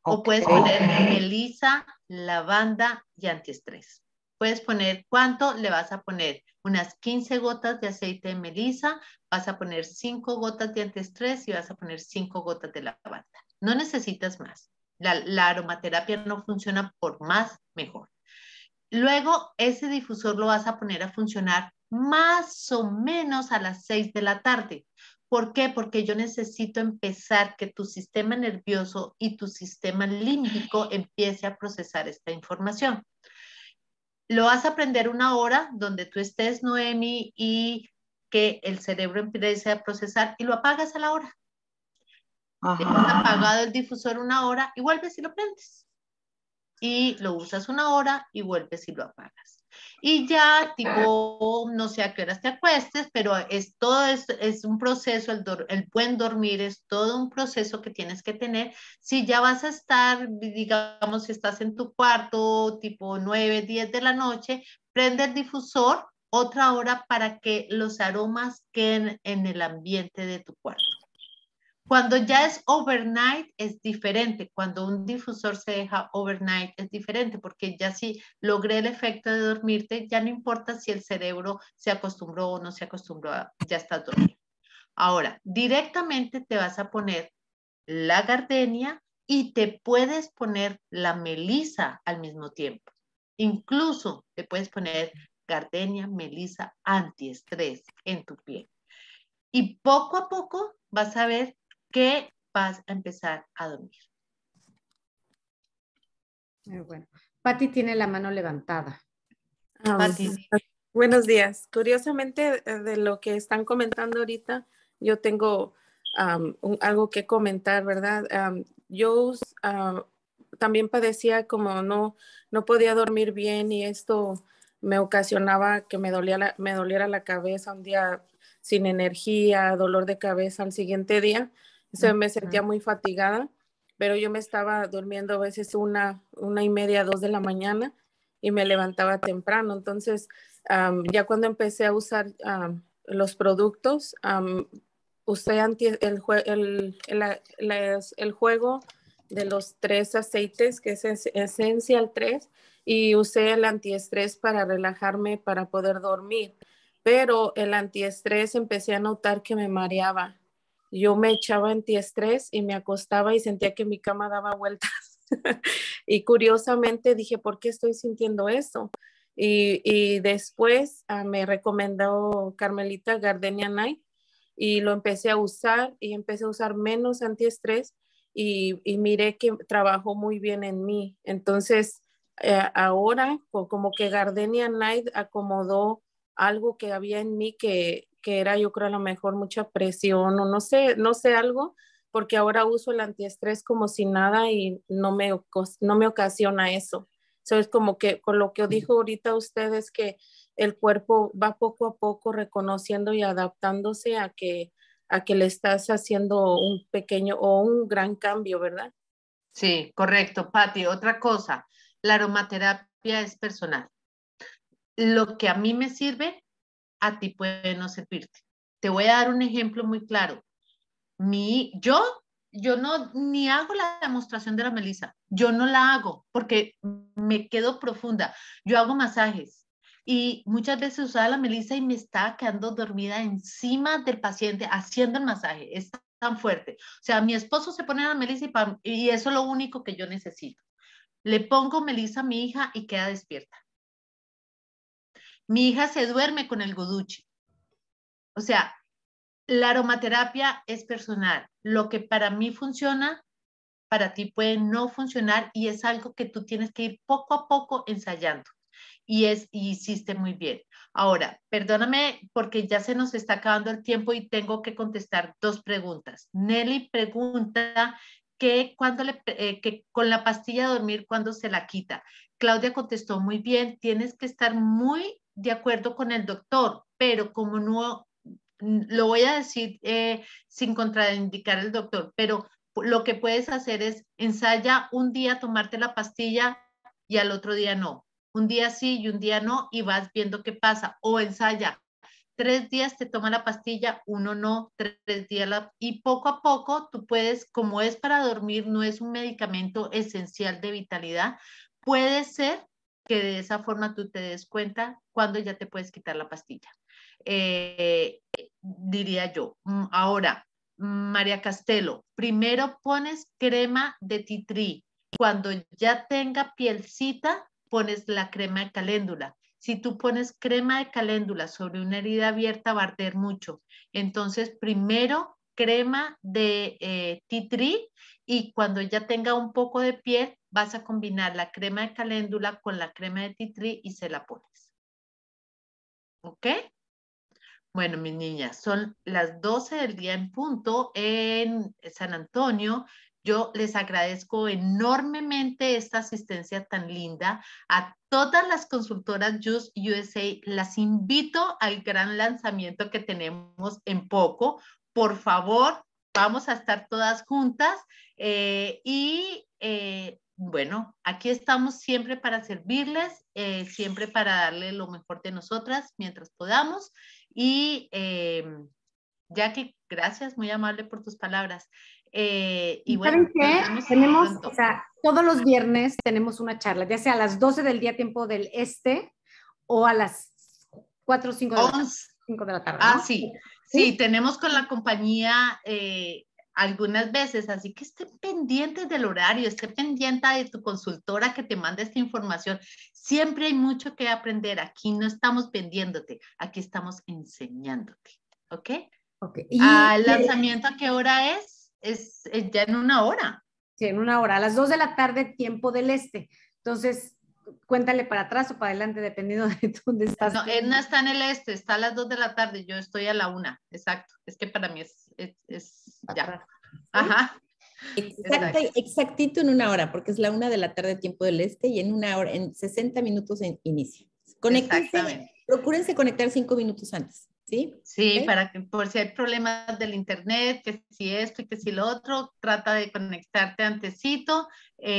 O puedes poner melisa, lavanda y antiestrés. Puedes poner cuánto le vas a poner. Unas 15 gotas de aceite de melisa, vas a poner 5 gotas de antiestrés y vas a poner 5 gotas de lavanda. No necesitas más. La, la aromaterapia no funciona por más, mejor. Luego, ese difusor lo vas a poner a funcionar más o menos a las 6 de la tarde. ¿Por qué? Porque yo necesito empezar que tu sistema nervioso y tu sistema límbico empiece a procesar esta información. Lo vas a aprender una hora donde tú estés, Noemi, y que el cerebro empiece a procesar y lo apagas a la hora. Dejas apagado el difusor una hora y vuelves y lo prendes. Y lo usas una hora y vuelves y lo apagas. Y ya tipo, no sé a qué horas te acuestes, pero es todo, es, un proceso, el, el buen dormir es todo un proceso que tienes que tener. Si ya vas a estar, digamos, si estás en tu cuarto tipo 9, 10 de la noche, prende el difusor otra hora para que los aromas queden en el ambiente de tu cuarto. Cuando ya es overnight es diferente, cuando un difusor se deja overnight es diferente, porque ya si logré el efecto de dormirte, ya no importa si el cerebro se acostumbró o no se acostumbró, ya estás dormido. Ahora, directamente te vas a poner la gardenia y te puedes poner la melisa al mismo tiempo. Incluso te puedes poner gardenia, melisa, antiestrés en tu piel. Y poco a poco vas a ver que vas a empezar a dormir. Muy bueno. Patti tiene la mano levantada. Ah, Buenos días. Curiosamente, eh, de lo que están comentando ahorita, yo tengo algo que comentar, ¿verdad? yo también padecía como no, no podía dormir bien y esto me ocasionaba que me, me doliera la cabeza un día sin energía, dolor de cabeza al siguiente día. Se me sentía muy fatigada, pero yo me estaba durmiendo a veces una, una y media, dos de la mañana y me levantaba temprano. Entonces, ya cuando empecé a usar los productos, usé el, juego de los tres aceites, que es esencial 3, y usé el antiestrés para relajarme, para poder dormir. Pero el antiestrés empecé a notar que me mareaba yo me echaba antiestrés y me acostaba y sentía que mi cama daba vueltas. y curiosamente dije, ¿por qué estoy sintiendo eso? Y, después ah, me recomendó Carmelita Gardenia Night y lo empecé a usar y empecé a usar menos antiestrés y, y miré que trabajó muy bien en mí. Entonces, eh, ahora como que Gardenia Night acomodó algo que había en mí que que era yo creo a lo mejor mucha presión o no sé, no sé algo, porque ahora uso el antiestrés como si nada y no me, no me ocasiona eso. entonces es como que con lo que dijo ahorita usted es que el cuerpo va poco a poco reconociendo y adaptándose a que, a que le estás haciendo un pequeño o un gran cambio, ¿verdad? Sí, correcto, Patti. Otra cosa, la aromaterapia es personal. Lo que a mí me sirve a ti puede no servirte. Te voy a dar un ejemplo muy claro. Mi, yo, yo no ni hago la demostración de la melisa. Yo no la hago porque me quedo profunda. Yo hago masajes y muchas veces usaba la melisa y me estaba quedando dormida encima del paciente haciendo el masaje. Es tan fuerte. O sea, mi esposo se pone la melisa y, y eso es lo único que yo necesito. Le pongo melisa a mi hija y queda despierta. Mi hija se duerme con el goduchi. O sea, la aromaterapia es personal. Lo que para mí funciona, para ti puede no funcionar y es algo que tú tienes que ir poco a poco ensayando. Y, es, hiciste muy bien. Ahora, perdóname porque ya se nos está acabando el tiempo y tengo que contestar dos preguntas. Nelly pregunta que, cuando le, eh, que con la pastilla de dormir cuando se la quita. Claudia contestó muy bien, tienes que estar muy de acuerdo con el doctor, pero como no, lo voy a decir eh, sin contraindicar al doctor, pero lo que puedes hacer es ensaya un día tomarte la pastilla y al otro día no. Un día sí y un día no y vas viendo qué pasa. O ensaya tres días te toma la pastilla, uno no, tres, días Y poco a poco tú puedes, como es para dormir, no es un medicamento esencial de vitalidad, puede ser que de esa forma tú te des cuenta cuando ya te puedes quitar la pastilla. Eh, diría yo. Mm, ahora, mm, María Castelo, primero pones crema de titri Cuando ya tenga pielcita, pones la crema de caléndula. Si tú pones crema de caléndula sobre una herida abierta, va a arder mucho. Entonces, primero crema de eh, titri y cuando ya tenga un poco de piel, vas a combinar la crema de caléndula con la crema de titri y se la pones. ¿Ok? Bueno, mis niñas, son las 12 del día en punto en San Antonio. Yo les agradezco enormemente esta asistencia tan linda. A todas las consultoras Just USA las invito al gran lanzamiento que tenemos en poco. Por favor, vamos a estar todas juntas eh, y eh, bueno, aquí estamos siempre para servirles, eh, siempre para darle lo mejor de nosotras mientras podamos. Y eh, Jackie, gracias, muy amable por tus palabras. Eh, y bueno, ¿Saben qué? Tenemos, o sea, todos los viernes tenemos una charla, ya sea a las 12 del día tiempo del este o a las 4 o 5 de, la, tarde. Ah, sí. sí. tenemos con la compañía algunas veces, así que estén pendientes del horario, esté pendiente de tu consultora que te manda esta información. Siempre hay mucho que aprender. Aquí no estamos vendiéndote, aquí estamos enseñándote. ¿Ok? okay. ¿Y ¿Al lanzamiento a qué hora es? es? Eh, ya en una hora. Sí, en una hora, a las 2 de la tarde, tiempo del este. Entonces, cuéntale para atrás o para adelante, dependiendo de dónde estás. No, eh, no está en el este, está a las 2 de la tarde, yo estoy a la 1, exacto. Es que para mí es es, ya. Ajá. exacto exactito en una hora, porque es la una de la tarde tiempo del este y en una hora, en 60 minutos en, inicia. Conéctense, procúrense conectar cinco minutos antes, ¿sí? Sí, sí para que por si hay problemas del internet, que si esto y que si lo otro, trata de conectarte antesito. Eh,